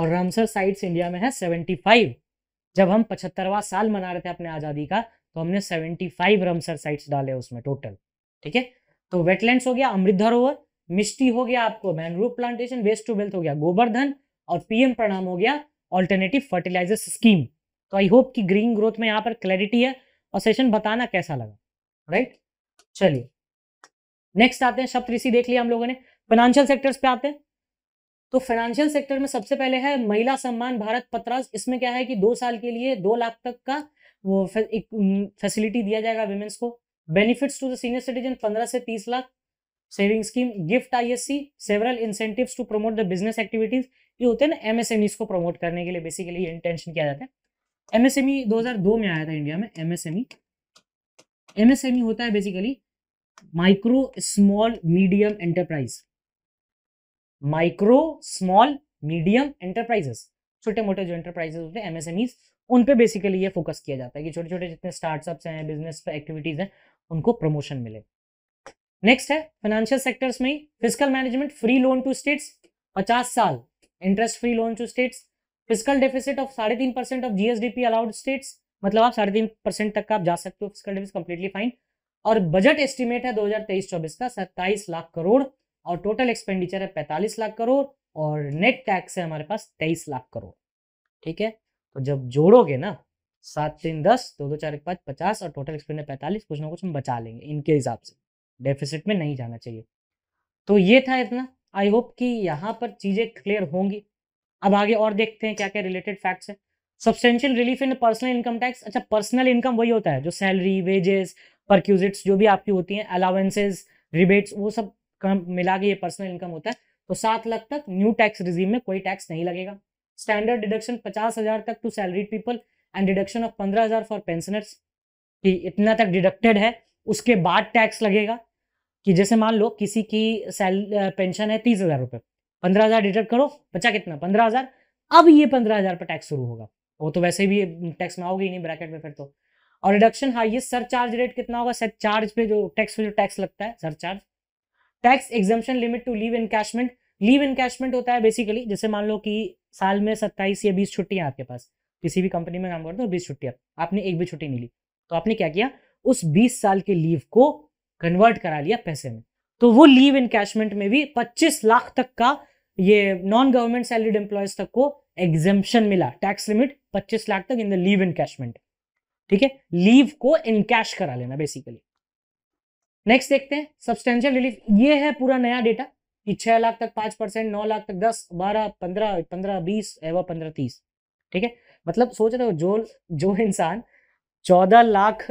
और रामसर साइट्स इंडिया में है 75 जब हम पचहत्तरवा साल मना रहे थे अपने आज़ादी का तो हमने 75 रामसर साइट्स डाले उसमें टोटल ठीक है तो वेटलैंड्स हो गया अमृत धरोवर मिस्टी हो गया आपको mangrove plantation waste to wealth हो गया गोबरधन और पीएम प्रणाम हो गया ऑल्टरनेटिव फर्टिलाइजर स्कीम तो आई होप कि ग्रीन ग्रोथ में यहाँ पर क्लैरिटी है और सेशन बताना कैसा लगा राइट चलिए नेक्स्ट आते हैं शब्द ऋषि देख लिया हम लोगों ने फाइनेंशियल सेक्टर्स पे आते हैं तो फाइनेंशियल सेक्टर में सबसे पहले है महिला सम्मान भारत पत्रास इसमें क्या है कि दो साल के लिए दो लाख तक का वो एक फैसिलिटी दिया जाएगा वेमेन्स को benefits to the senior citizen पंद्रह से तीस lakh saving scheme gift ISC several incentives to promote the business activities ये होते हैं ना एमएसएमईज को प्रमोट करने के लिए बेसिकली इंटेंशन किया जाता है एमएसएमई 2002 e में आया था इंडिया में एमएसएमई एमएसएमई e। e होता है basically micro small medium enterprise micro small medium enterprises छोटे मोटे जो एंटरप्राइजेस होते हैं एमएसएमई उन पे बेसिकली ये फोकस किया जाता है कि छोटे छोटे जितने स्टार्टअप्स हैं बिजनेस एक्टिविटीज हैं उनको प्रमोशन मिले नेक्स्ट है फाइनेंशियल सेक्टर्स में physical management free loan to states पचास साल interest free loan to states physical deficit of साढ़े तीन percent of GSDP allowed states मतलब आप साढ़े तीन परसेंट तक का आप जा सकते हो फिजिकल डेफिसिट कंप्लीटली फाइन और बजट एस्टिमेट है 2023-24 का सत्ताईस लाख करोड़ और टोटल एक्सपेंडिचर है पैंतालीस लाख करोड़ और नेट टैक्स है हमारे पास तेईस लाख करोड़ ठीक है तो जब जोड़ोगे ना सात तीन दस दो दो चार एक पाँच पचास और टोटल एक्सपेंडिचर पैंतालीस कुछ ना कुछ हम बचा लेंगे इनके हिसाब से डेफिसिट में नहीं जाना चाहिए तो ये था इतना आई होप कि यहाँ पर चीज़ें क्लियर होंगी अब आगे और देखते हैं क्या क्या रिलेटेड फैक्ट्स हैं substantial relief in personal income tax अच्छा पर्सनल इनकम वही होता है जो सैलरी वेजेस परक्यूजिट्स जो भी आपकी होती हैं अलाउेंसेज रिबेट्स वो सब कम मिला के ये पर्सनल इनकम होता है तो सात लाख तक न्यू टैक्स रिजीम में कोई टैक्स नहीं लगेगा स्टैंडर्ड डिडक्शन पचास हज़ार तक to salaried people and deduction of पंद्रह हज़ार फॉर पेंशनर्स कि इतना तक डिडक्टेड है उसके बाद टैक्स लगेगा कि जैसे मान लो किसी की सैल पेंशन है तीस हजार रुपये पंद्रह हजार डिडक्ट करो बचा कितना पंद्रह हजार अब ये पंद्रह हजार पर टैक्स शुरू होगा वो तो वैसे भी टैक्स में आओगे ही नहीं ब्रैकेट में फिर तो और रिडक्शन हाँ, ये सर चार्ज रेट कितना होगा सर चार्ज पे जो टैक्स पे जो टैक्स लगता है surcharge tax exemption limit to leave encashment leave encashment होता है बेसिकली जैसे मान लो कि साल में सत्ताईस या बीस छुट्टियां आपके पास किसी भी कंपनी में काम करते हो बीस छुट्टियां आपने एक भी छुट्टी नहीं ली तो आपने क्या किया उस बीस साल के लीव को कन्वर्ट करा लिया पैसे में तो वो लीव इनकैशमेंट में भी 25 लाख तक का ये नॉन गवर्नमेंट सैलरीड एम्प्लॉयज तक को एग्जेम्पन मिला टैक्स लिमिट 25 लाख तक इन द लीव इनकैशमेंट ठीक है लीव को इनकैश करा लेना बेसिकली नेक्स्ट देखते हैं सब्सटेंशियल रिलीफ ये है पूरा नया डेटा कि छह लाख तक पांच परसेंट नौ लाख तक दस बारह पंद्रह पंद्रह बीस एवं पंद्रह तीस ठीक है मतलब सोच रहे हो जो जो इंसान चौदह लाख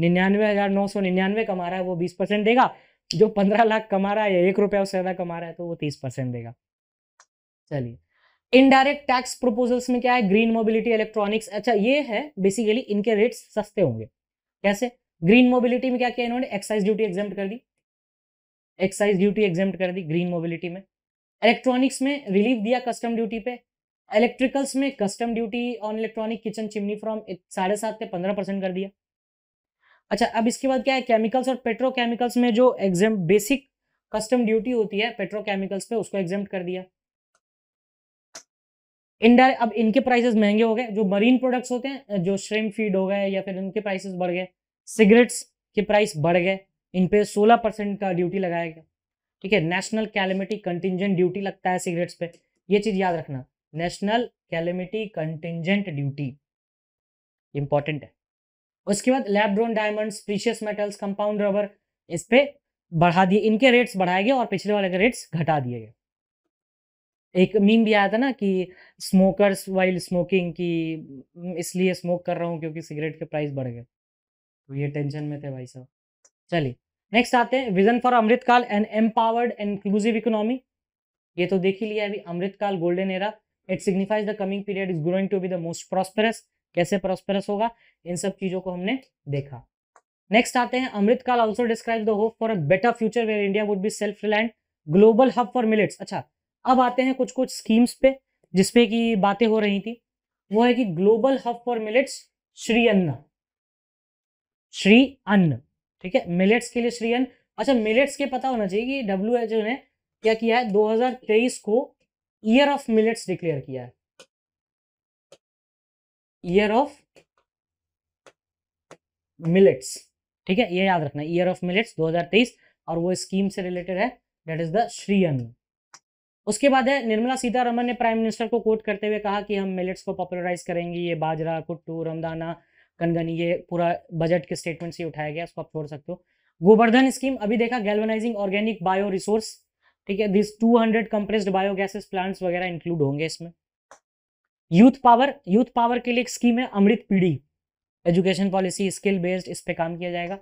निन्यानवे हज़ार नौ सौ निन्यानवे कमा रहा है वो बीस परसेंट देगा जो पंद्रह लाख कमा रहा है या एक रुपया उससे ज़्यादा कमा रहा है तो वो तीस परसेंट देगा चलिए इनडायरेक्ट टैक्स प्रपोजल्स में क्या है ग्रीन मोबिलिटी इलेक्ट्रॉनिक्स अच्छा ये है बेसिकली इनके रेट्स सस्ते होंगे कैसे ग्रीन मोबिलिटी में क्या किया इन्होंने एक्साइज ड्यूटी एग्जाम कर दी एक्साइज ड्यूटी एग्जाम कर दी ग्रीन मोबिलिटी में इलेक्ट्रॉनिक्स में रिलीफ दिया कस्टम ड्यूटी पे इलेक्ट्रिकल्स में custom duty on electronic kitchen chimney from साढ़े सात से पंद्रह परसेंट कर दिया अच्छा अब इसके बाद क्या है केमिकल्स और पेट्रोकेमिकल्स में जो एग्जाम बेसिक कस्टम ड्यूटी होती है पेट्रोकेमिकल्स पे उसको एग्जाम कर दिया इनडायरेक्ट अब इनके प्राइसेस महंगे हो गए जो मरीन प्रोडक्ट्स होते हैं जो श्रेम फीड हो गए या फिर इनके प्राइसेस बढ़ गए सिगरेट्स के प्राइस बढ़ गए इन पे सोलह परसेंट का ड्यूटी लगाया गया ठीक है नेशनल कैलेमिटी कंटिजेंट ड्यूटी लगता है सिगरेट्स पे ये चीज़ याद रखना national calamity contingent duty important है उसके बाद लैब्रोन डायमंड स्पीशियस मेटल्स कंपाउंड रबर इस पे बढ़ा दिए इनके रेट्स बढ़ाए गए और पिछले वाले के रेट्स घटा दिए गए एक मीम भी आया था ना कि स्मोकर्स वाइल स्मोकिंग की इसलिए स्मोक कर रहा हूँ क्योंकि सिगरेट के प्राइस बढ़ गए तो ये टेंशन में थे भाई साहब चलिए नेक्स्ट आते हैं vision for Amritkaal and empowered inclusive economy ये तो देख ही लिया अभी Amritkaal golden era it signifies the coming period is growing to be the most prosperous कैसे प्रॉस्पेरस होगा इन सब चीजों को हमने देखा नेक्स्ट आते हैं Amritkaal also describe the hope for a better future where India would be self reliant global hub for millets अच्छा अब आते हैं कुछ कुछ स्कीम्स पे जिसपे की बातें हो रही थी वो है कि global hub for millets Shri Anna Shri अन्न ठीक है मिलेट्स के लिए श्री अन्न अच्छा मिलेट्स के पता होना चाहिए कि डब्ल्यू ने क्या किया है तेईस को ईयर ऑफ मिलेट्स डिक्लेयर किया है ईयर ऑफ मिलेट्स ठीक है ये याद रखना ईयर ऑफ मिलेट्स 2023 और वो स्कीम से रिलेटेड है दैट इज द श्री अन्न उसके बाद है निर्मला सीतारमन ने प्राइम मिनिस्टर को कोट करते हुए कहा कि हम मिलेट्स को पॉपुलराइज करेंगे ये बाजरा कुट्टू रमदाना कनगनी ये पूरा बजट के स्टेटमेंट से उठाया गया उसको आप छोड़ सकते हो गोवर्धन स्कीम अभी देखा गैल्वनाइजिंग ऑर्गेनिक बायो रिसोर्स ठीक है दिस 200 कंप्रेस्ड बायोगैसेस प्लांट्स वगैरह इंक्लूड होंगे इसमें यूथ पावर यूथ पावर के लिए एक स्कीम है अमृत पीढ़ी एजुकेशन पॉलिसी स्किल बेस्ड इस पे काम किया जाएगा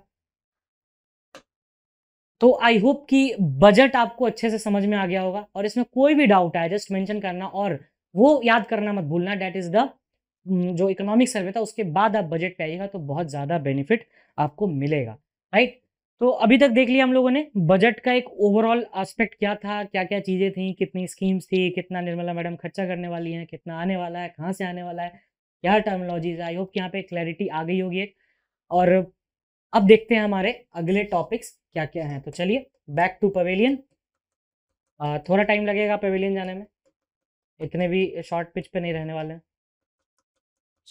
तो आई होप कि बजट आपको अच्छे से समझ में आ गया होगा और इसमें कोई भी डाउट है जस्ट मेंशन करना और वो याद करना मत भूलना डेट इज द जो इकोनॉमिक सर्वे था उसके बाद आप बजट पे आइएगा तो बहुत ज़्यादा बेनिफिट आपको मिलेगा राइट तो अभी तक देख लिया हम लोगों ने बजट का एक ओवरऑल एस्पेक्ट क्या था क्या क्या चीज़ें थी कितनी स्कीम्स थी कितना निर्मला मैडम खर्चा करने वाली है कितना आने वाला है कहाँ से आने वाला है क्या टर्मोलॉजीज आई होप यहाँ पे क्लैरिटी आ गई होगी एक और अब देखते हैं हमारे अगले टॉपिक्स क्या क्या हैं तो चलिए बैक टू पवेलियन थोड़ा टाइम लगेगा पवेलियन जाने में इतने भी शॉर्ट पिच पे नहीं रहने वाले हैं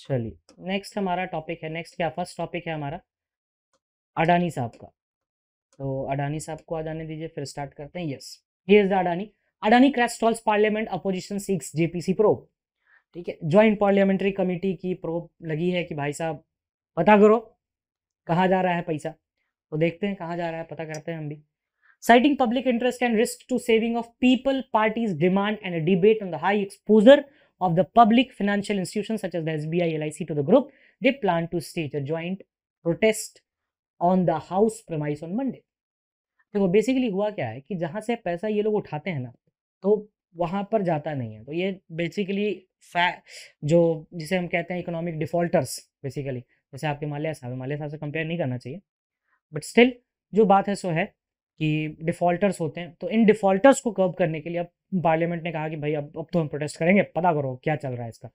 चलिए नेक्स्ट हमारा टॉपिक है नेक्स्ट क्या फर्स्ट टॉपिक है हमारा अडानी साहब का सो तो अडानी साहब को आ जाने दीजिए फिर स्टार्ट करते हैं yes he the Adani Adani crash stalls parliament opposition seeks JPC probe ठीक है ज्वाइंट पार्लियामेंट्री कमेटी की प्रो लगी है कि भाई साहब पता करो कहा जा रहा है पैसा तो देखते हैं कहाँ जा रहा है पता करते हैं हम भी citing public interest and risk to saving of people parties demand and debate on the high exposure of the public financial institution S B I L I C to the group they plan to stage a joint protest on the house premise on Monday देखो तो बेसिकली हुआ क्या है कि जहाँ से पैसा ये लोग उठाते हैं ना तो वहाँ पर जाता नहीं है तो ये बेसिकली जो जिसे हम कहते हैं इकोनॉमिक डिफॉल्टर्स बेसिकली जैसे आपके माल्या साहब माल्या साहब से कंपेयर नहीं करना चाहिए बट स्टिल जो बात है सो है कि डिफॉल्टर्स होते हैं तो इन डिफॉल्टर्स को कर्व करने के लिए अब पार्लियामेंट ने कहा कि भाई अब अब तो हम प्रोटेस्ट करेंगे पता करो क्या चल रहा है इसका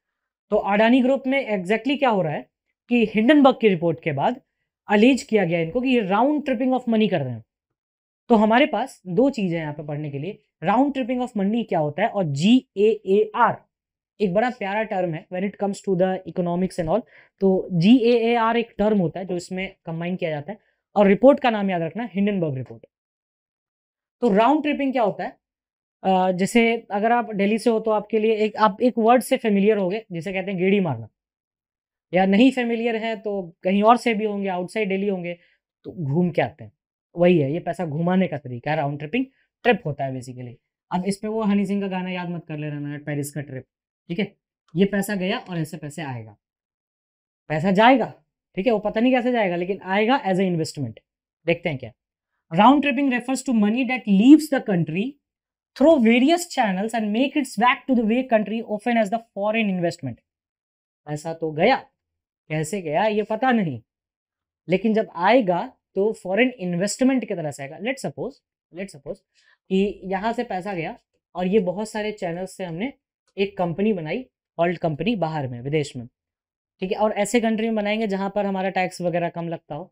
तो अडानी ग्रुप में एग्जैक्टली exactly क्या हो रहा है कि हिंडनबर्ग की रिपोर्ट के बाद अलीज किया गया इनको कि ये राउंड ट्रिपिंग ऑफ मनी कर रहे हैं तो हमारे पास दो चीजें यहाँ पे पढ़ने के लिए राउंड ट्रिपिंग ऑफ मंडी क्या होता है और जी ए ए आर एक बड़ा प्यारा टर्म है when it comes to the economics and all तो जी ए ए आर एक टर्म होता है जो इसमें कंबाइन किया जाता है और रिपोर्ट का नाम याद रखना हिंडनबर्ग रिपोर्ट तो राउंड ट्रिपिंग क्या होता है Uh, जैसे अगर आप दिल्ली से हो तो आपके लिए एक आप एक वर्ड से फेमिलियर हो गए जिसे कहते हैं गेड़ी मारना या नहीं फेमिलियर है तो कहीं और से भी होंगे आउटसाइड दिल्ली होंगे तो घूम के आते हैं वही है ये पैसा घुमाने का तरीका है राउंड ट्रिपिंग ट्रिप होता है बेसिकली अब पर वो हनी सिंह का गाना याद मत कर है पेरिस का ट्रिप ठीक है ये पैसा गया और ऐसे पैसे आएगा पैसा जाएगा ठीक है वो पता नहीं कैसे जाएगा लेकिन आएगा एज ए इन्वेस्टमेंट देखते हैं क्या round tripping refers to money that leaves the country through various channels and make its back to the way country open as the foreign investment पैसा तो गया कैसे गया ये पता नहीं लेकिन जब आएगा तो फॉरेन इन्वेस्टमेंट की तरह से आएगा लेट सपोज लेट सपोज कि यहाँ से पैसा गया और ये बहुत सारे चैनल से हमने एक कंपनी बनाई ऑल्ट कंपनी बाहर में विदेश में ठीक है और ऐसे कंट्री में बनाएंगे जहाँ पर हमारा टैक्स वगैरह कम लगता हो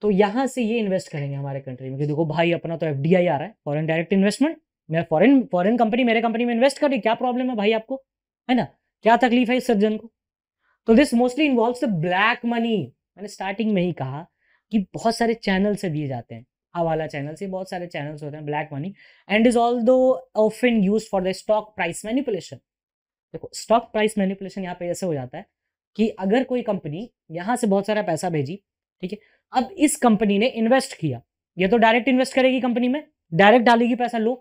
तो यहाँ से ये इन्वेस्ट करेंगे हमारे कंट्री में कि देखो भाई अपना तो एफ आ रहा है फॉरन डायरेक्ट इन्वेस्टमेंट मैं फॉरन फॉरन कंपनी मेरे कंपनी में इन्वेस्ट कर रही क्या प्रॉब्लम है भाई आपको है ना क्या तकलीफ है इस सज्जन को तो this mostly involve the black money मैंने स्टार्टिंग में ही कहा कि बहुत सारे चैनल से दिए जाते हैं हवाला चैनल से बहुत सारे चैनल्स होते हैं black money and is although often use for the stock price manipulation देखो स्टॉक प्राइस मैनिपुलेशन यहाँ पे ऐसे हो जाता है कि अगर कोई कंपनी यहाँ से बहुत सारा पैसा भेजी ठीक है अब इस कंपनी ने इन्वेस्ट किया या तो डायरेक्ट इन्वेस्ट करेगी कंपनी में डायरेक्ट डालेगी पैसा लो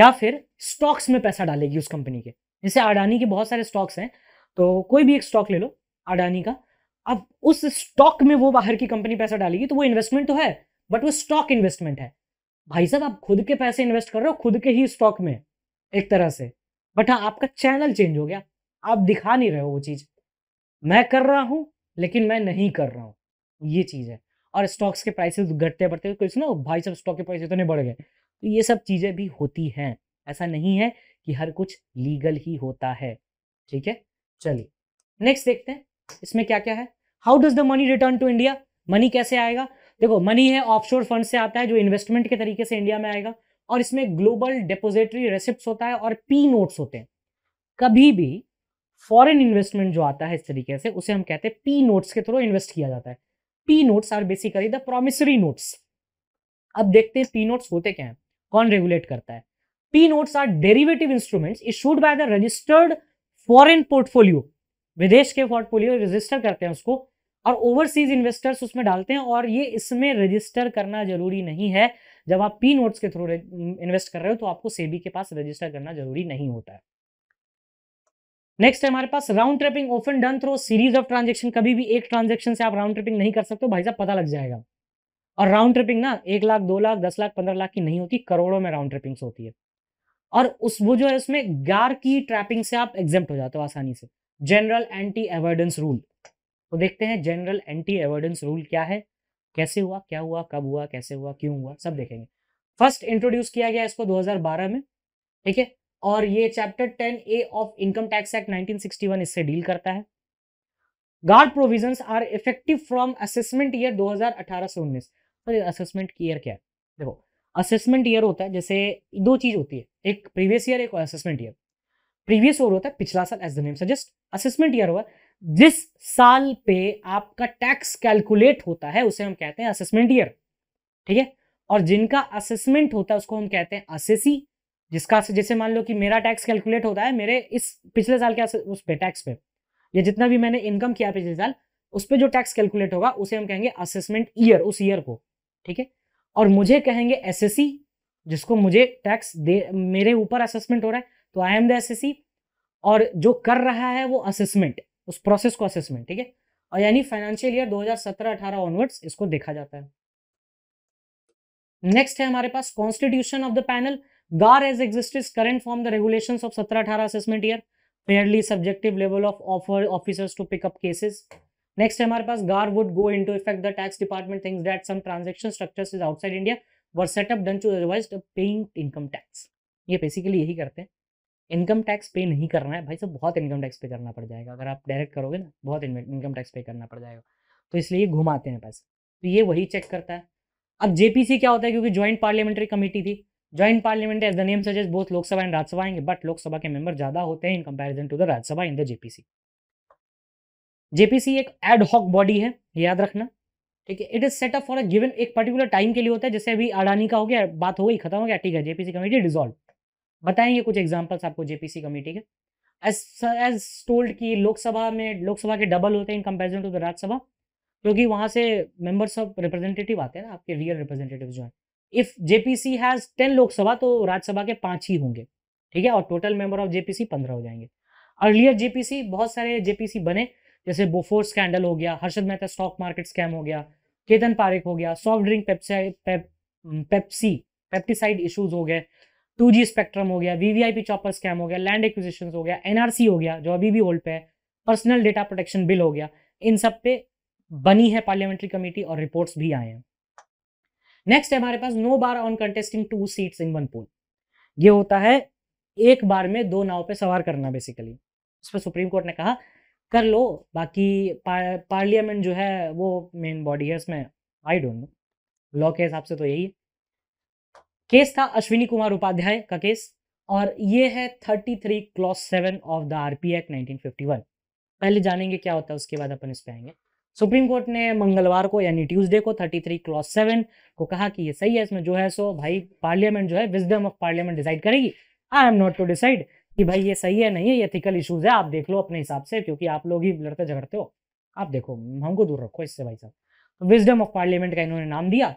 या फिर स्टॉक्स में पैसा डालेगी उस कंपनी के जैसे अडानी के बहुत सारे स्टॉक्स हैं तो कोई भी एक स्टॉक ले लो अडानी का अब उस स्टॉक में वो बाहर की कंपनी पैसा डालेगी तो वो इन्वेस्टमेंट तो है बट वो स्टॉक इन्वेस्टमेंट है भाई साहब आप खुद के पैसे इन्वेस्ट कर रहे हो खुद के ही स्टॉक में एक तरह से बट हाँ आपका चैनल चेंज हो गया आप दिखा नहीं रहे हो वो चीज़ मैं कर रहा हूं लेकिन मैं नहीं कर रहा हूँ ये चीज़ है और स्टॉक्स के प्राइसेस घटते बढ़ते कुछ ना भाई साहब स्टॉक के प्राइस इतने बढ़ गए तो ये सब चीज़ें भी होती हैं ऐसा नहीं है कि हर कुछ लीगल ही होता है ठीक है चलिए नेक्स्ट देखते हैं इसमें क्या क्या है how does the money return to India money कैसे आएगा देखो मनी है ऑफशोर फंड से आता है जो इन्वेस्टमेंट के तरीके से इंडिया में आएगा और इसमें ग्लोबल डिपोजिटरी रेसिप्ट होता है और पी नोट्स होते हैं कभी भी फॉरेन इन्वेस्टमेंट जो आता है इस तरीके से उसे हम कहते हैं पी नोट्स के थ्रू इन्वेस्ट किया जाता है P notes are basically the promissory notes अब देखते हैं पी नोट्स होते क्या हैं कौन रेगुलेट करता है P notes are derivative instruments issued by the registered foreign portfolio विदेश के पोर्टफोलियो रजिस्टर करते हैं उसको और ओवरसीज इन्वेस्टर्स उसमें डालते हैं और ये इसमें रजिस्टर करना जरूरी नहीं है जब आप पी नोट्स के थ्रू इन्वेस्ट कर रहे हो तो आपको सेबी के पास रजिस्टर करना जरूरी नहीं होता है नेक्स्ट है हमारे पास round tripping often done through series of transaction कभी भी एक ट्रांजेक्शन से आप राउंड ट्रिपिंग नहीं कर सकते भाई साहब पता लग जाएगा और राउंड ट्रिपिंग ना एक लाख दो लाख दस लाख पंद्रह लाख की नहीं होती करोड़ों में राउंड ट्रिपिंग्स होती है और उस वो जो है उसमें गार की ट्रैपिंग से आप एग्जेप्ट हो जाते हो आसानी से जनरल एंटी एवर्डेंस रूल तो देखते हैं जनरल एंटी एवर्डेंस रूल क्या है कैसे हुआ क्या हुआ कब हुआ कैसे हुआ क्यों हुआ सब देखेंगे फर्स्ट इंट्रोड्यूस किया गया इसको 2012 में ठीक है और ये chapter 10 A of income tax act 1961 इससे डील करता है गार्ड provisions are effective from assessment year 2018 से अठारह तो असेसमेंट ईयर क्या है देखो असेसमेंट ईयर होता है जैसे दो चीज होती है एक प्रीवियस ईयर एक असेसमेंट ईयर प्रीवियस ईयर होता है पिछला साल as the name suggest assessment year हुआ जिस साल पे आपका टैक्स कैलकुलेट होता है उसे हम कहते हैं असेसमेंट ईयर ठीक है और जिनका असेसमेंट होता है उसको हम कहते हैं असेसी जिसका जैसे मान लो कि मेरा टैक्स कैलकुलेट होता है मेरे इस पिछले साल के उस पे टैक्स पे या जितना भी मैंने इनकम किया पिछले साल उस पर जो टैक्स कैलकुलेट होगा उसे हम कहेंगे असेसमेंट ईयर उस ईयर को ठीक है और मुझे कहेंगे एसएससी जिसको मुझे टैक्स दे मेरे ऊपर असेसमेंट हो रहा है तो आई एम द एस और जो कर रहा है वो असेसमेंट उस प्रोसेस को असेसमेंट ठीक है और यानी फाइनेंशियल ईयर 2017-18 ऑनवर्ड्स इसको देखा जाता है नेक्स्ट है हमारे पास constitution of the panel GAAR as existed current form the regulation of सत्रह अठारह assessment year fairly subjective level of offer officers to pick up cases next है हमारे पास GAAR would go into effect the tax department things that some transaction structures is outside India were setup done to revise paying income tax ये बेसिकली यही करते हैं इनकम टैक्स पे नहीं करना है भाई साहब बहुत इनकम टैक्स पे करना पड़ जाएगा अगर आप डायरेक्ट करोगे ना बहुत इनकम टैक्स पे करना पड़ जाएगा तो इसलिए घुमाते हैं पैसे तो ये वही चेक करता है अब जेपीसी क्या होता है क्योंकि ज्वाइंट पार्लियामेंट्री कमेटी थी joint parliament as the name suggest both Lok Sabha and Rajya Sabha आएंगे बट लोकसभा के मेंबर ज्यादा होते हैं in comparison to the Rajya Sabha in the JPC JPC एक एड हॉक बॉडी है याद रखना ठीक है it is setup for a given एक पर्टिकुलर टाइम के लिए होता है जैसे अभी अडानी का हो गया बात हो गई खत्म हो गया ठीक है जेपीसी कमेटी डिजोल्व बताएंगे कुछ एग्जाम्पल्स आपको जेपीसी कमेटी के एज एज टोल्ड कि लोकसभा में लोकसभा के डबल होते हैं in comparison to the Rajya Sabha क्योंकि वहाँ से मेंबर्स ऑफ रिप्रेजेंटेटिव आते हैं ना आपके रियल रिप्रेजेंटेटिव जो हैं if JPC has ten Lok Sabha तो राज्यसभा के पाँच ही होंगे ठीक है और टोटल मेंबर ऑफ जेपीसी पंद्रह हो जाएंगे अर्लियर जेपीसी बहुत सारे जेपीसी बने जैसे बोफोर स्कैंडल हो गया Harshad Mehta stock market scam हो गया केतन पारिक हो गया soft drink Pepsi Pepsi pesticide issues हो गए टू जी स्पेक्ट्रम हो गया वीवीआईपी चॉपर स्कैम हो गया लैंड एक्विजिशन हो गया एनआरसी हो गया जो अभी भी होल्ड पे है पर्सनल डेटा प्रोटेक्शन बिल हो गया इन सब पे बनी है पार्लियामेंट्री कमेटी और रिपोर्ट्स भी आए हैं नेक्स्ट है हमारे पास no bar on contesting two seats in one poll ये होता है एक बार में दो नाव पे सवार करना बेसिकली उस पर सुप्रीम कोर्ट ने कहा कर लो बाकी पार्लियामेंट जो है वो मेन बॉडी है इसमें आई डोंट नो लॉ के हिसाब से तो यही है केस था अश्विनी कुमार उपाध्याय का केस और ये है 33 clause seven of the RP act 1951 पहले जानेंगे क्या होता है उसके बाद अपन इस पे आएंगे सुप्रीम कोर्ट ने मंगलवार को यानी ट्यूसडे को 33 क्लॉस सेवन को कहा कि ये सही है इसमें जो है सो भाई पार्लियामेंट जो है विजडम ऑफ पार्लियामेंट डिसाइड करेगी I am not to decide कि भाई ये सही है नहीं है एथिकल इशूज है आप देख लो अपने हिसाब से क्योंकि आप लोग ही लड़ते झगड़ते हो आप देखो हमको दूर रखो इससे भाई साहब विजडम ऑफ पार्लियामेंट का इन्होंने नाम दिया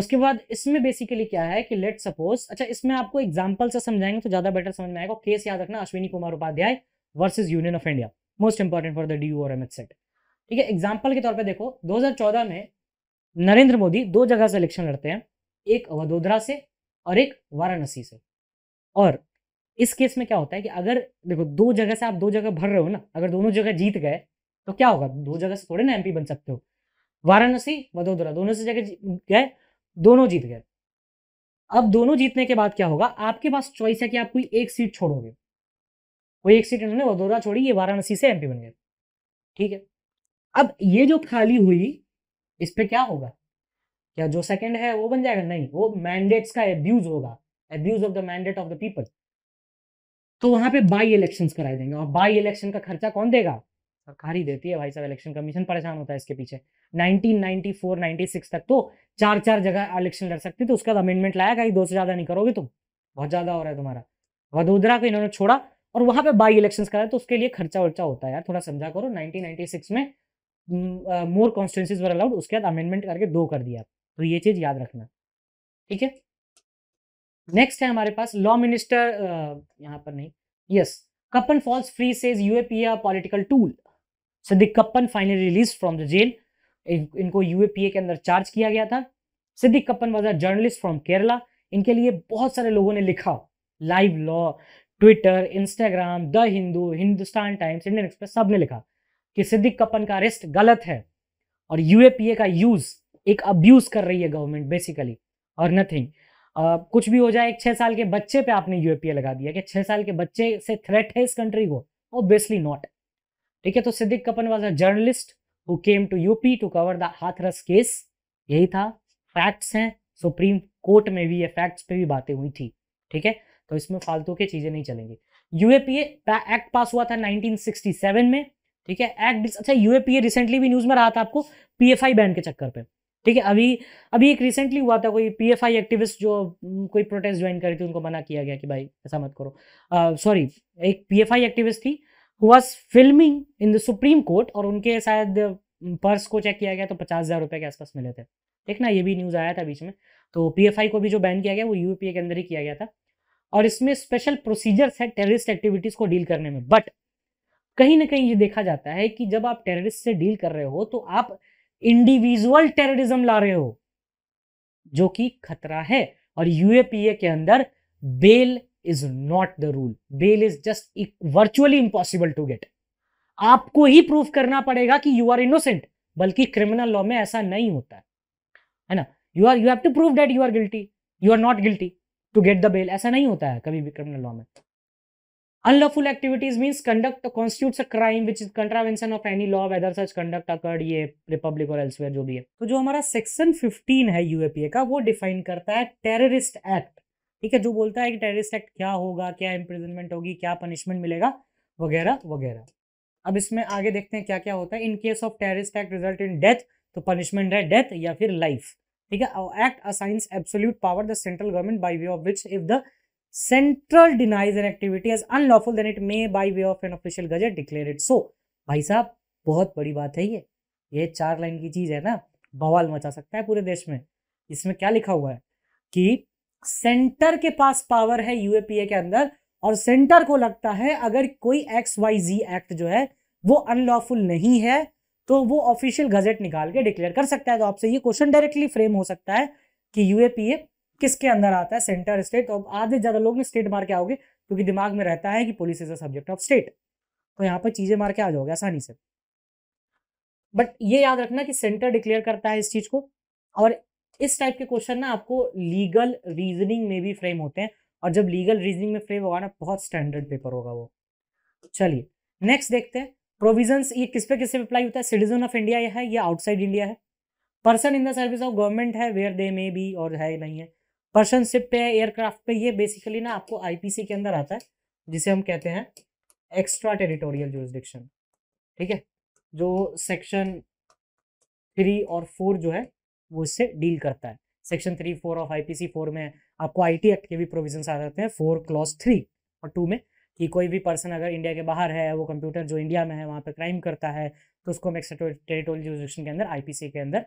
उसके बाद इसमें बेसिकली क्या है कि लेट सपोज अच्छा इसमें आपको एग्जाम्पल से समझाएंगे तो ज्यादा बेटर समझ में आएगा केस याद रखना Ashwini Kumar Upadhyay versus union of India most important for the D और एम सेट ठीक है एग्जाम्पल के तौर पर देखो 2014 में नरेंद्र मोदी दो जगह से इलेक्शन लड़ते हैं एक वडोदरा से और एक वाराणसी से और इस केस में क्या होता है कि अगर देखो दो जगह से आप दो जगह भर रहे हो ना अगर दोनों जगह जीत गए तो क्या होगा दो जगह से थोड़े ना एमपी बन सकते हो वाराणसी वडोदरा दोनों से जगह गए दोनों जीत गए अब दोनों जीतने के बाद क्या होगा आपके पास चॉइस है कि आप कोई एक सीट छोड़ोगे कोई एक सीट इन्होंने वडोदरा छोड़ी ये वाराणसी से एमपी बन गए ठीक है अब ये जो खाली हुई इस पर क्या होगा क्या जो सेकंड है वो बन जाएगा नहीं वो मैंडेट्स का एब्यूज होगा abuse of the mandate of the people तो वहां पे बाई इलेक्शंस कराए देंगे और बाई इलेक्शन का खर्चा कौन देगा सरकार ही देती है भाई साहब इलेक्शन कमीशन परेशान होता है इसके पीछे 1994 96 तक तो चार चार जगह इलेक्शन लड़ सकती तो उसके बाद अमेंडमेंट लाया कहीं दो से ज़्यादा नहीं करोगे तुम बहुत ज़्यादा हो रहा है तुम्हारा वडोदरा को इन्होंने छोड़ा और वहां पे बाई इलेक्शन कराए तो उसके लिए खर्चा वर्चा होता है यार थोड़ा समझा करो नाइनटीन में मोर कॉन्स्टिट्यूंसीज वर अलाउड उसके बाद अमेंडमेंट करके दो कर दिया तो ये चीज़ याद रखना ठीक है नेक्स्ट है हमारे पास लॉ मिनिस्टर यहाँ पर नहीं yes Kappan falls free says UAPA political tool Siddique Kappan finally release from the jail इनको यूएपीए के अंदर चार्ज किया गया था Siddique Kappan was a journalist from Kerala इनके लिए बहुत सारे लोगों ने लिखा Live Law Twitter Instagram the Hindu Hindustan Times Indian Express सब ने लिखा कि सिद्दीक कप्पन का अरेस्ट गलत है और यूएपीए का यूज एक अब्यूज कर रही है गवर्नमेंट बेसिकली और नथिंग कुछ भी हो जाए एक छह साल के बच्चे पे आपने यूएपीए लगा दिया कि छह साल के बच्चे से थ्रेट है इस कंट्री को ऑब्वियसली नॉट ठीक है तो Siddique Kappan was a journalist who came to UP to cover the Hathras case यही था फैक्ट्स हैं सुप्रीम कोर्ट में भी ये फैक्ट्स पे भी बातें हुई थी ठीक है तो इसमें फालतू के चीज़ें नहीं चलेंगी यूएपीए एक्ट पास हुआ था 1967 में ठीक है एक्ट अच्छा यूएपीए रिसेंटली भी न्यूज़ में रहा था आपको पीएफआई बैन के चक्कर पे ठीक है अभी अभी एक रिसेंटली हुआ था कोई पीएफआई एक्टिविस्ट जो कोई प्रोटेस्ट ज्वाइन करी थी उनको मना किया गया कि भाई ऐसा मत करो सॉरी एक पीएफआई एक्टिविस्ट थी was filming in the supreme court और उनके शायद पर्स को चेक किया गया तो पचास हज़ार रुपए के आसपास मिले थे एक ना ये भी न्यूज़ आया था बीच में तो पीएफआई को भी जो बैन किया गया वो यूपीए के अंदर ही किया गया था और इसमें स्पेशल प्रोसीजर्स है टेररिस्ट एक्टिविटीज़ को डील करने में बट कहीं ना कहीं ये देखा जाता है कि जब आप टेररिस्ट से डील कर रहे हो तो आप इंडिविजुअल टेररिज्म ला रहे हो जो कि खतरा है और यूएपीए के अंदर bail is not the rule bail is just virtually impossible to get आपको ही प्रूफ करना पड़ेगा कि यू आर इनोसेंट बल्कि क्रिमिनल लॉ में ऐसा नहीं होता है है ना you are you have to prove that you are guilty you are not guilty to get the bail ऐसा नहीं होता है कभी भी क्रिमिनल लॉ में unlawful activities means conduct constitutes a crime which is contravention of any law whether such conduct occurred ये रिपब्लिक और एल्सवेयर जो भी है तो जो हमारा सेक्शन 15 है यूएपीए का वो डिफाइन करता है टेररिस्ट एक्ट ठीक है जो बोलता है कि टेररिस्ट एक्ट क्या होगा क्या इम्प्रिजनमेंट होगी क्या पनिशमेंट मिलेगा वगैरह वगैरह अब इसमें आगे देखते हैं क्या क्या होता है in case of terrorist act result in death तो पनिशमेंट है डेथ या फिर लाइफ ठीक है act assigns absolute power the central government by way of which if the central denies an activity as unlawful then it may by way of an official gazette declare it so भाई साहब बहुत बड़ी बात है ये ये चार लाइन की चीज है ना बवाल मचा सकता है पूरे देश में इसमें क्या लिखा हुआ है कि सेंटर के पास पावर है यूएपीए के अंदर और सेंटर को लगता है अगर कोई एक्स वाई जी एक्ट जो है वो अनलॉफुल नहीं है तो वो ऑफिशियल गजेट निकाल के डिक्लेयर कर सकता है तो आपसे ये क्वेश्चन डायरेक्टली फ्रेम हो सकता है कि यूएपीए किसके अंदर आता है सेंटर स्टेट और तो आधे ज्यादा लोग स्टेट मार के आओगे क्योंकि दिमाग में रहता है कि police is a subject of state तो यहाँ पर चीजें मार के आ जाओगे आसानी से बट ये याद रखना कि सेंटर डिक्लेयर करता है इस चीज को और इस टाइप के क्वेश्चन ना आपको लीगल रीजनिंग में भी फ्रेम होते हैं और जब लीगल रीजनिंग में फ्रेम होगा ना बहुत स्टैंडर्ड पेपर होगा वो चलिए नेक्स्ट देखते हैं प्रोविजन ये किस पे किस पे अप्लाई होता है सिटीजन ऑफ इंडिया है या आउटसाइड इंडिया है person in the service of government है वेयर दे मे बी और है नहीं है पर्सन शिप पे है एयरक्राफ्ट पे ये बेसिकली ना आपको आईपीसी के अंदर आता है जिसे हम कहते हैं एक्स्ट्रा टेरिटोरियल जोरिस्डिक्शन ठीक है जो सेक्शन थ्री और फोर जो है वो इससे डील करता है section three four of I four में आपको टी एक्ट के भी प्रोविजन आ जाते हैं फोर क्लॉस थ्री और टू में कि कोई भी पर्सन अगर इंडिया के बाहर है वो कंप्यूटर जो इंडिया में है वहाँ पर क्राइम करता है तो उसको हम एक्स्ट्रा टेरिटोरियल जुरिस्डिक्शन के अंदर आई के अंदर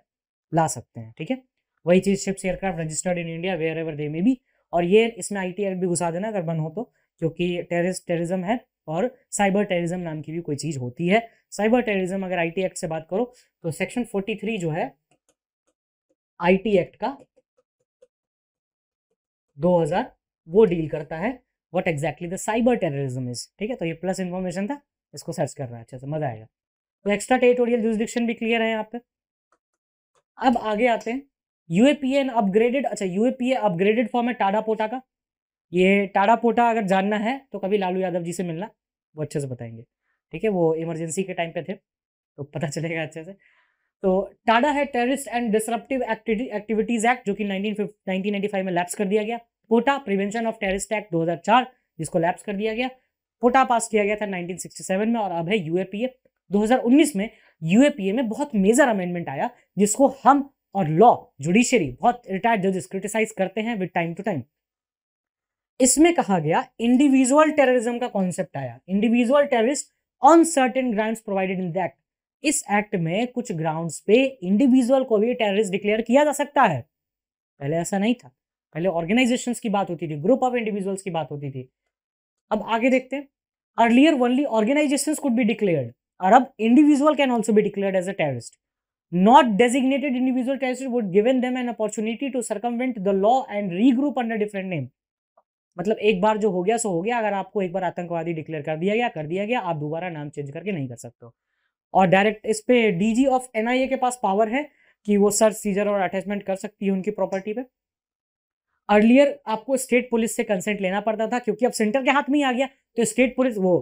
ला सकते हैं ठीक है वही चीज़ ships aircraft registered in India wherever they में भी और ये इसमें आई टी एक्ट भी घुसा देना अगर बन हो तो क्योंकि टेररिस्ट टेररिज्म है और साइबर टेररिज्म नाम की भी कोई चीज़ होती है साइबर टेररिज्म अगर आई टी एक्ट से बात करो तो सेक्शन फोर्टी थ्री जो है आईटी एक्ट का 2000 वो डील करता है what exactly the cyber terrorism is ठीक है तो ये प्लस इन्फॉर्मेशन था इसको सर्च कर रहा है अच्छा से मजा आएगा तो एक्स्ट्रा टेरिटोरियल जूसडिक्शन भी क्लियर है यहाँ पे अब आगे आते हैं यूएपीए एंड अपग्रेडेड अच्छा यूएपीए अपग्रेडेड फॉर्म है टाडा पोटा का ये टाडा पोटा अगर जानना है तो कभी लालू यादव जी से मिलना वो अच्छे से बताएंगे ठीक है वो इमरजेंसी के टाइम पे थे तो पता चलेगा अच्छे से तो टाडा है terrorist and disruptive activities act जो कि 1995 में लैप्स कर दिया गया POTA prevention of terrorist act 2004 जिसको लैप्स कर दिया गया पोटा पास किया गया था 1967 में और अब है यूएपीए 2019 में यूएपीए में बहुत मेजर अमेंडमेंट आया जिसको हम और लॉ जुडिशियरी बहुत रिटायर्ड जजेस क्रिटिसाइज करते हैं विद टाइम टू टाइम इसमें कहा गया इंडिविजुअल टेररिज्म का कॉन्सेप्ट आया individual terrorist on certain ground provided in the act इस एक्ट में कुछ ग्राउंड्स पे इंडिविजुअल को भी टेररिस्ट डिक्लेयर किया जा सकता है पहले ऐसा नहीं था पहले ऑर्गेनाइजेशंस की बात होती थी ग्रुप ऑफ इंडिविजुअल्स की बात होती थी अब आगे देखते हैं earlier only organisations could be declared और अब individual can also be declared as a terrorist not designated individual terrorist would given them an opportunity to circumvent the law and regroup under different name मतलब एक बार जो हो गया सो हो गया अगर आपको एक बार आतंकवादी डिक्लेयर कर दिया गया कर दिया गया आप दोबारा नाम चेंज करके नहीं कर सकते हो और डायरेक्ट इस पे डीजी ऑफ एनआईए के पास पावर है कि वो सर्च सीजर और अटैचमेंट कर सकती है उनकी प्रॉपर्टी पे अर्लियर आपको स्टेट पुलिस से कंसेंट लेना पड़ता था क्योंकि अब सेंटर के हाथ में ही आ गया तो स्टेट पुलिस वो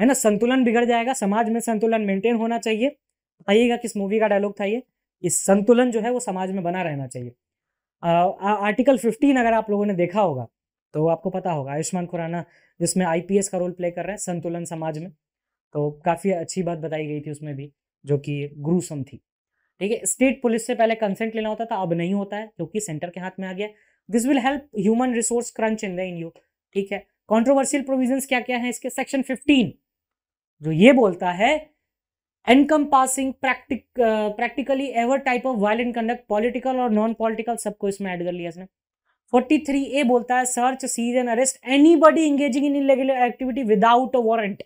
है ना संतुलन बिगड़ जाएगा समाज में संतुलन मेंटेन होना चाहिए बताइएगा किस मूवी का डायलॉग था ये इस संतुलन जो है वो समाज में बना रहना चाहिए आ, आ, आर्टिकल फिफ्टीन अगर आप लोगों ने देखा होगा तो आपको पता होगा आयुष्मान खुराना जिसमें आईपीएस का रोल प्ले कर रहा है संतुलन समाज में तो काफ़ी अच्छी बात बताई गई थी उसमें भी जो कि ग्रूसम थी ठीक है स्टेट पुलिस से पहले कंसेंट लेना होता था अब नहीं होता है क्योंकि सेंटर के हाथ में आ गया this will help human resource crunch in the in you ठीक है कॉन्ट्रोवर्सियल प्रोविजन क्या क्या है इसके सेक्शन फिफ्टीन जो ये बोलता है इनकम पासिंग प्रैक्टिक practically ever type of violent conduct political और नॉन पॉलिटिकल सबको इसमें ऐड कर लिया इसने 43 ए बोलता है search seize and arrest any body engaging in illegal activity without a warrant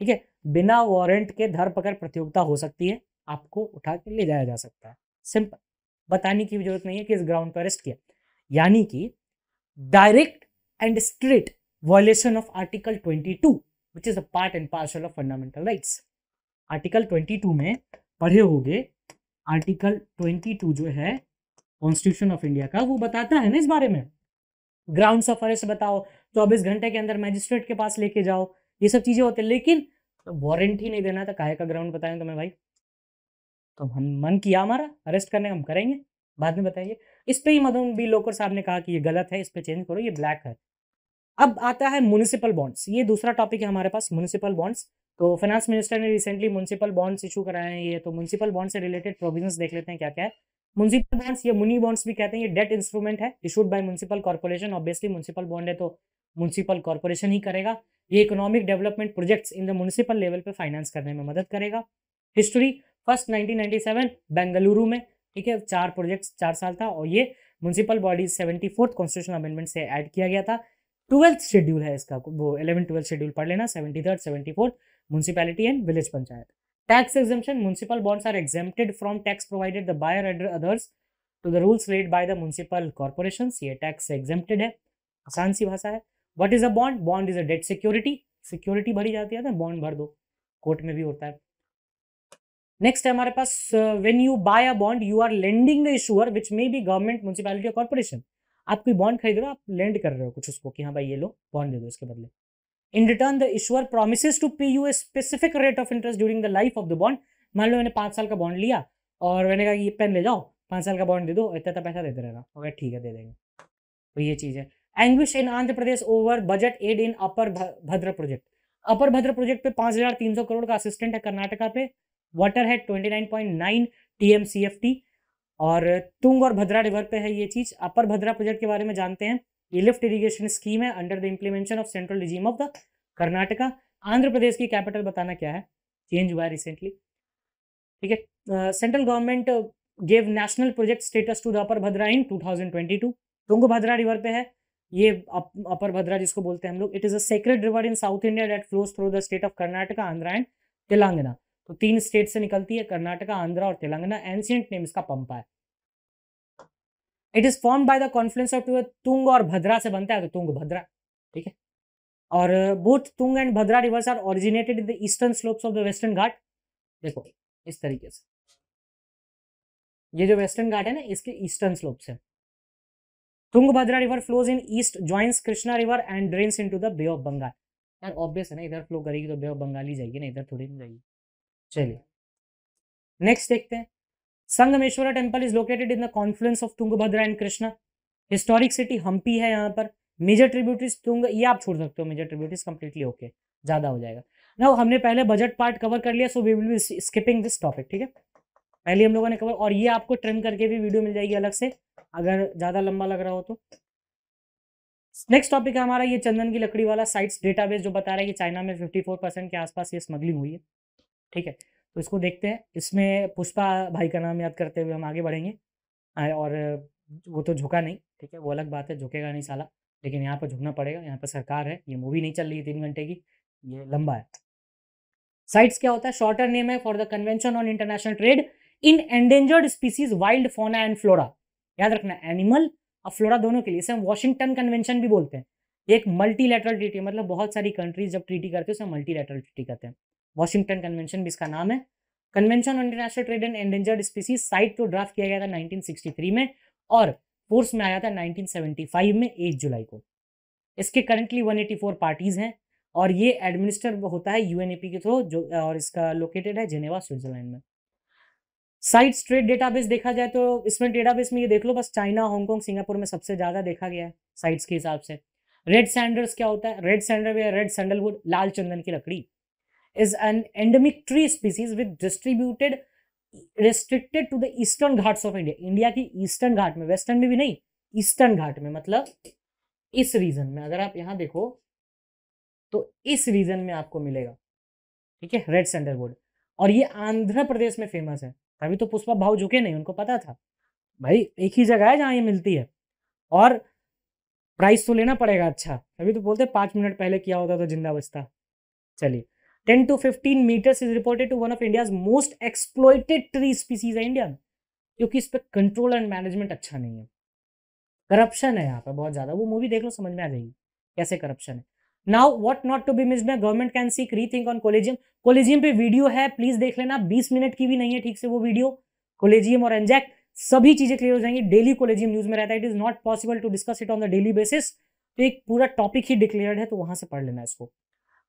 ठीक है बिना वारंट के धरपकड़ प्रतियोगिता हो सकती है आपको उठा के ले जाया जा सकता है सिंपल बताने की जरूरत नहीं है कि इस ग्राउंड पर अरेस्ट किया यानी कि direct and straight article twenty two which is a part and parcel of fundamental right article twenty two में पढ़े होंगे आर्टिकल ट्वेंटी टू जो है कॉन्स्टिट्यूशन ऑफ इंडिया का वो बताता है ना इस बारे में ग्राउंड्स ऑफ अरेस्ट बताओ चौबीस घंटे के अंदर मैजिस्ट्रेट के पास लेके जाओ ये सब चीज़ें होती है लेकिन वारंटी नहीं देना था काहे का ग्राउंड बताया तुम्हें भाई तो हम मन किया हमारा अरेस्ट करने हम करेंगे बाद में बताइए इस पर ही मधुम बी लोकर साहब ने कहा कि ये गलत है इस पर चेंज करो ये ब्लैक है अब आता है म्यूनिसिपल बॉन्ड्स ये दूसरा टॉपिक है हमारे पास म्यूनिसिपल बॉन्ड्स तो फाइनेंस मिनिस्टर ने रिसेंटली म्यूनिसिपल बॉन्ड्स इशू कराए हैं ये तो म्यूनिसिपल बॉन्ड से रिलेटेड प्रोविजंस देख लेते हैं क्या क्या है म्यूनसिपल बॉन्ड्स या मुनी बॉन्ड्स भी कहते हैं ये डेट इंस्ट्रूमेंट है issued by municipal corporation obviously municipal bond है तो म्यूनसिपल कॉरपोरेशन ही करेगा ये economic development projects in the municipal level पे फाइनेंस करने में मदद करेगा हिस्ट्री फर्स्ट 1997 बेंगलुरु में ठीक है चार प्रोजेक्ट्स चार साल था और ये municipal bodies seventy fourth constitution amendment से ऐड किया गया था ट्वेल्थ शेड्यूल है इसका वो इलेवन ट्वेल्थ शेड्यूल पढ़ लेना seventy third seventy fourth municipality and village panchayat tax exemption municipal bonds are exempted from tax provided the buyer and others to the rules read by the municipal corporation ये टैक्स एग्जेम्प्टेड है आसान सी भाषा है what is a bond bond is a debt security security भरी जाती है ना बॉन्ड भर दो कोर्ट में भी होता है नेक्स्ट है हमारे पास when you buy a bond you are lending the issuer which may be government municipality और कॉर्पोरेशन आप कोई बॉन्ड खरीद रहे हो आप लेंड कर रहे हो कुछ उसको कि हाँ भाई ये लो बॉन्ड दे दो इसके बदले in return the issuer promise to pay you a specific rate of interest during the life of the bond मान लो मैंने पांच साल का बॉन्ड लिया और मैंने कहा ये पेन ले जाओ पांच साल का बॉन्ड दे दो इतना इतना पैसा देते रहना ओके ठीक है दे देंगे तो ये चीज़ है anguish in Andhra Pradesh over budget aid in upper Bhadra project upper Bhadra project पे पांच हजार तीन सौ करोड़ का असिस्टेंट है कर्नाटका पे वाटर है 29.9 टीएमसीएफटी और तुंग और भद्रा रिवर पे है ये चीज अपर भद्रा प्रोजेक्ट के बारे में जानते हैं ये लिफ्ट इरीगेशन स्कीम है under the implementation of central regime of the Karnataka Andhra Pradesh की कैपिटल बताना क्या है चेंज हुआ है रिसेंटली ठीक है central government gave national project status to the upper Bhadra in two two thousand twenty Tunga Bhadra river पे है ये अपर भद्रा जिसको बोलते हैं हम लोग it is a river in south India that flows through the state of Karnataka Andhra and Telangana तो तीन स्टेट से निकलती है कर्नाटका आंध्रा और तेलंगाना एंशियंट नेम इसका पंपा है it is form by the confluence of Tunga और भद्रा से बनता है तो तुंग भद्रा ठीक है और both Tunga and Bhadra rivers are originated in the eastern slopes of the western Ghat देखो इस तरीके से ये जो वेस्टर्न घाट है ना इसके ईस्टर्न स्लोप्स है river flows in east joins Krishna river and and into the bay of Bengal यार ऑब्वियस है ना इधर फ्लो करेगी तो बे ऑफ बंगाल ही जाएगी ना इधर थोड़ी नहीं जाएगी चलिए नेक्स्ट देखते हैं Sangameshwar temple is located in the confluence of Tungabhadra and Krishna historic city Hampi है यहाँ पर मेजर ट्रिब्यूटरीज तुंग ये आप छोड़ सकते हो मेजर ट्रिब्यूटरीज कंप्लीटली ओके ज्यादा हो जाएगा ना हमने पहले बजट पार्ट कवर कर लिया so we will be skipping this topic ठीक है पहले हम लोगों ने कवर और ये आपको ट्रिम करके भी वीडियो मिल जाएगी अलग से अगर ज़्यादा लंबा लग रहा हो तो नेक्स्ट टॉपिक है हमारा ये चंदन की लकड़ी वाला साइट्स डेटाबेस जो बता रहा है कि चाइना में 54 परसेंट के आसपास ये स्मगलिंग हुई है ठीक है तो इसको देखते हैं इसमें पुष्पा भाई का नाम याद करते हुए हम आगे बढ़ेंगे और वो तो झुका नहीं ठीक है वो अलग बात है झुकेगा नहीं साला लेकिन यहाँ पर झुकना पड़ेगा यहाँ पर सरकार है ये मूवी नहीं चल रही है तीन घंटे की ये लंबा है साइट्स क्या होता है शॉर्टर नेम है for the convention on international trade in endangered species wild fauna and flora याद रखना एनिमल और फ्लोरा दोनों के लिए इसे हम वॉशिंगटन कन्वेंशन भी बोलते हैं एक मल्टीलेटरल ट्रीटी मतलब बहुत सारी कंट्रीज जब ट्रीटी करते हैं उसे मल्टीलेटरल ट्रीटी करते हैं वॉशिंगटन कन्वेंशन भी इसका नाम है convention on international trade and endangered species CITES को ड्राफ्ट किया गया था नाइनटीन में और फोर्स में आया था नाइनटीन में एक जुलाई को इसके करंटली वन पार्टीज हैं और ये एडमिनिस्टर होता है यूएनएपी के थ्रू जो और इसका लोकेटेड है जेनेवा स्विट्जरलैंड में साइट स्ट्रेट डेटाबेस देखा जाए तो इसमें डेटाबेस में ये देख लो बस चाइना हांगकॉन्ग सिंगापुर में सबसे ज़्यादा देखा गया है साइट्स के हिसाब से रेड सैंडर्स क्या होता है रेड सैंडर या रेड सैंडलवुड लाल चंदन की लकड़ी is an endemic tree species with distributed restricted to the eastern Ghats of India India की ईस्टर्न घाट में वेस्टर्न में भी नहीं ईस्टर्न घाट में मतलब इस रीजन में अगर आप यहां देखो तो इस रीजन में आपको मिलेगा ठीक है रेड सैंडलवुड और ये आंध्र प्रदेश में फेमस है तभी तो पुष्पा भाव झुके नहीं उनको पता था भाई एक ही जगह है जहाँ ये मिलती है और प्राइस तो लेना पड़ेगा अच्छा तभी तो बोलते पाँच मिनट पहले किया होता तो जिंदा बचता चलिए ten to fifteen metres is reported to one of India most exploited tree species है इंडिया क्योंकि इस पर कंट्रोल एंड मैनेजमेंट अच्छा नहीं है करप्शन है यहाँ पर बहुत ज़्यादा वो मूवी देख लो समझ में आ जाएगी कैसे करप्शन है now what not to be miss में government can seek rethink on collegium collegium पे वीडियो है प्लीज देख लेना बीस मिनट की भी नहीं है ठीक से वो वीडियो कॉलेजियम और एनजैक सभी चीजें क्लियर हो जाएंगी डेली कॉलेजियम न्यूज में रहता है it is not possible to discuss it on the daily basis तो एक पूरा टॉपिक ही डिक्लेयर्ड है तो वहां से पढ़ लेना इसको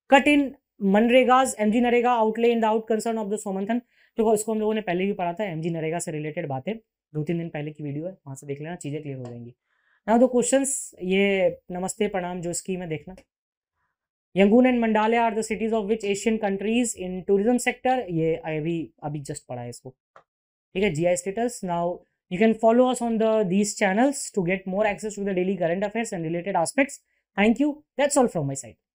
cut in MNREGA M G NREGA outlay in the out concern of the Somanathan तो इसको हम लोगों ने पहले भी पढ़ा था एम जी नरेगा से रिलेटेड बातें दो तीन दिन पहले की वीडियो है वहां से देख लेना चीज़ें क्लियर हो जाएंगी ना दो क्वेश्चंस ये नमस्ते प्रणाम जो स्कीम है देखना Yangon and Mandalay are the cities of which Asian countries in tourism sector ये अभी अभी जस्ट पढ़ा है इसको ठीक है G I status now you can follow us on the these channels to get more access to the daily current affairs and related aspects thank you that's all from my side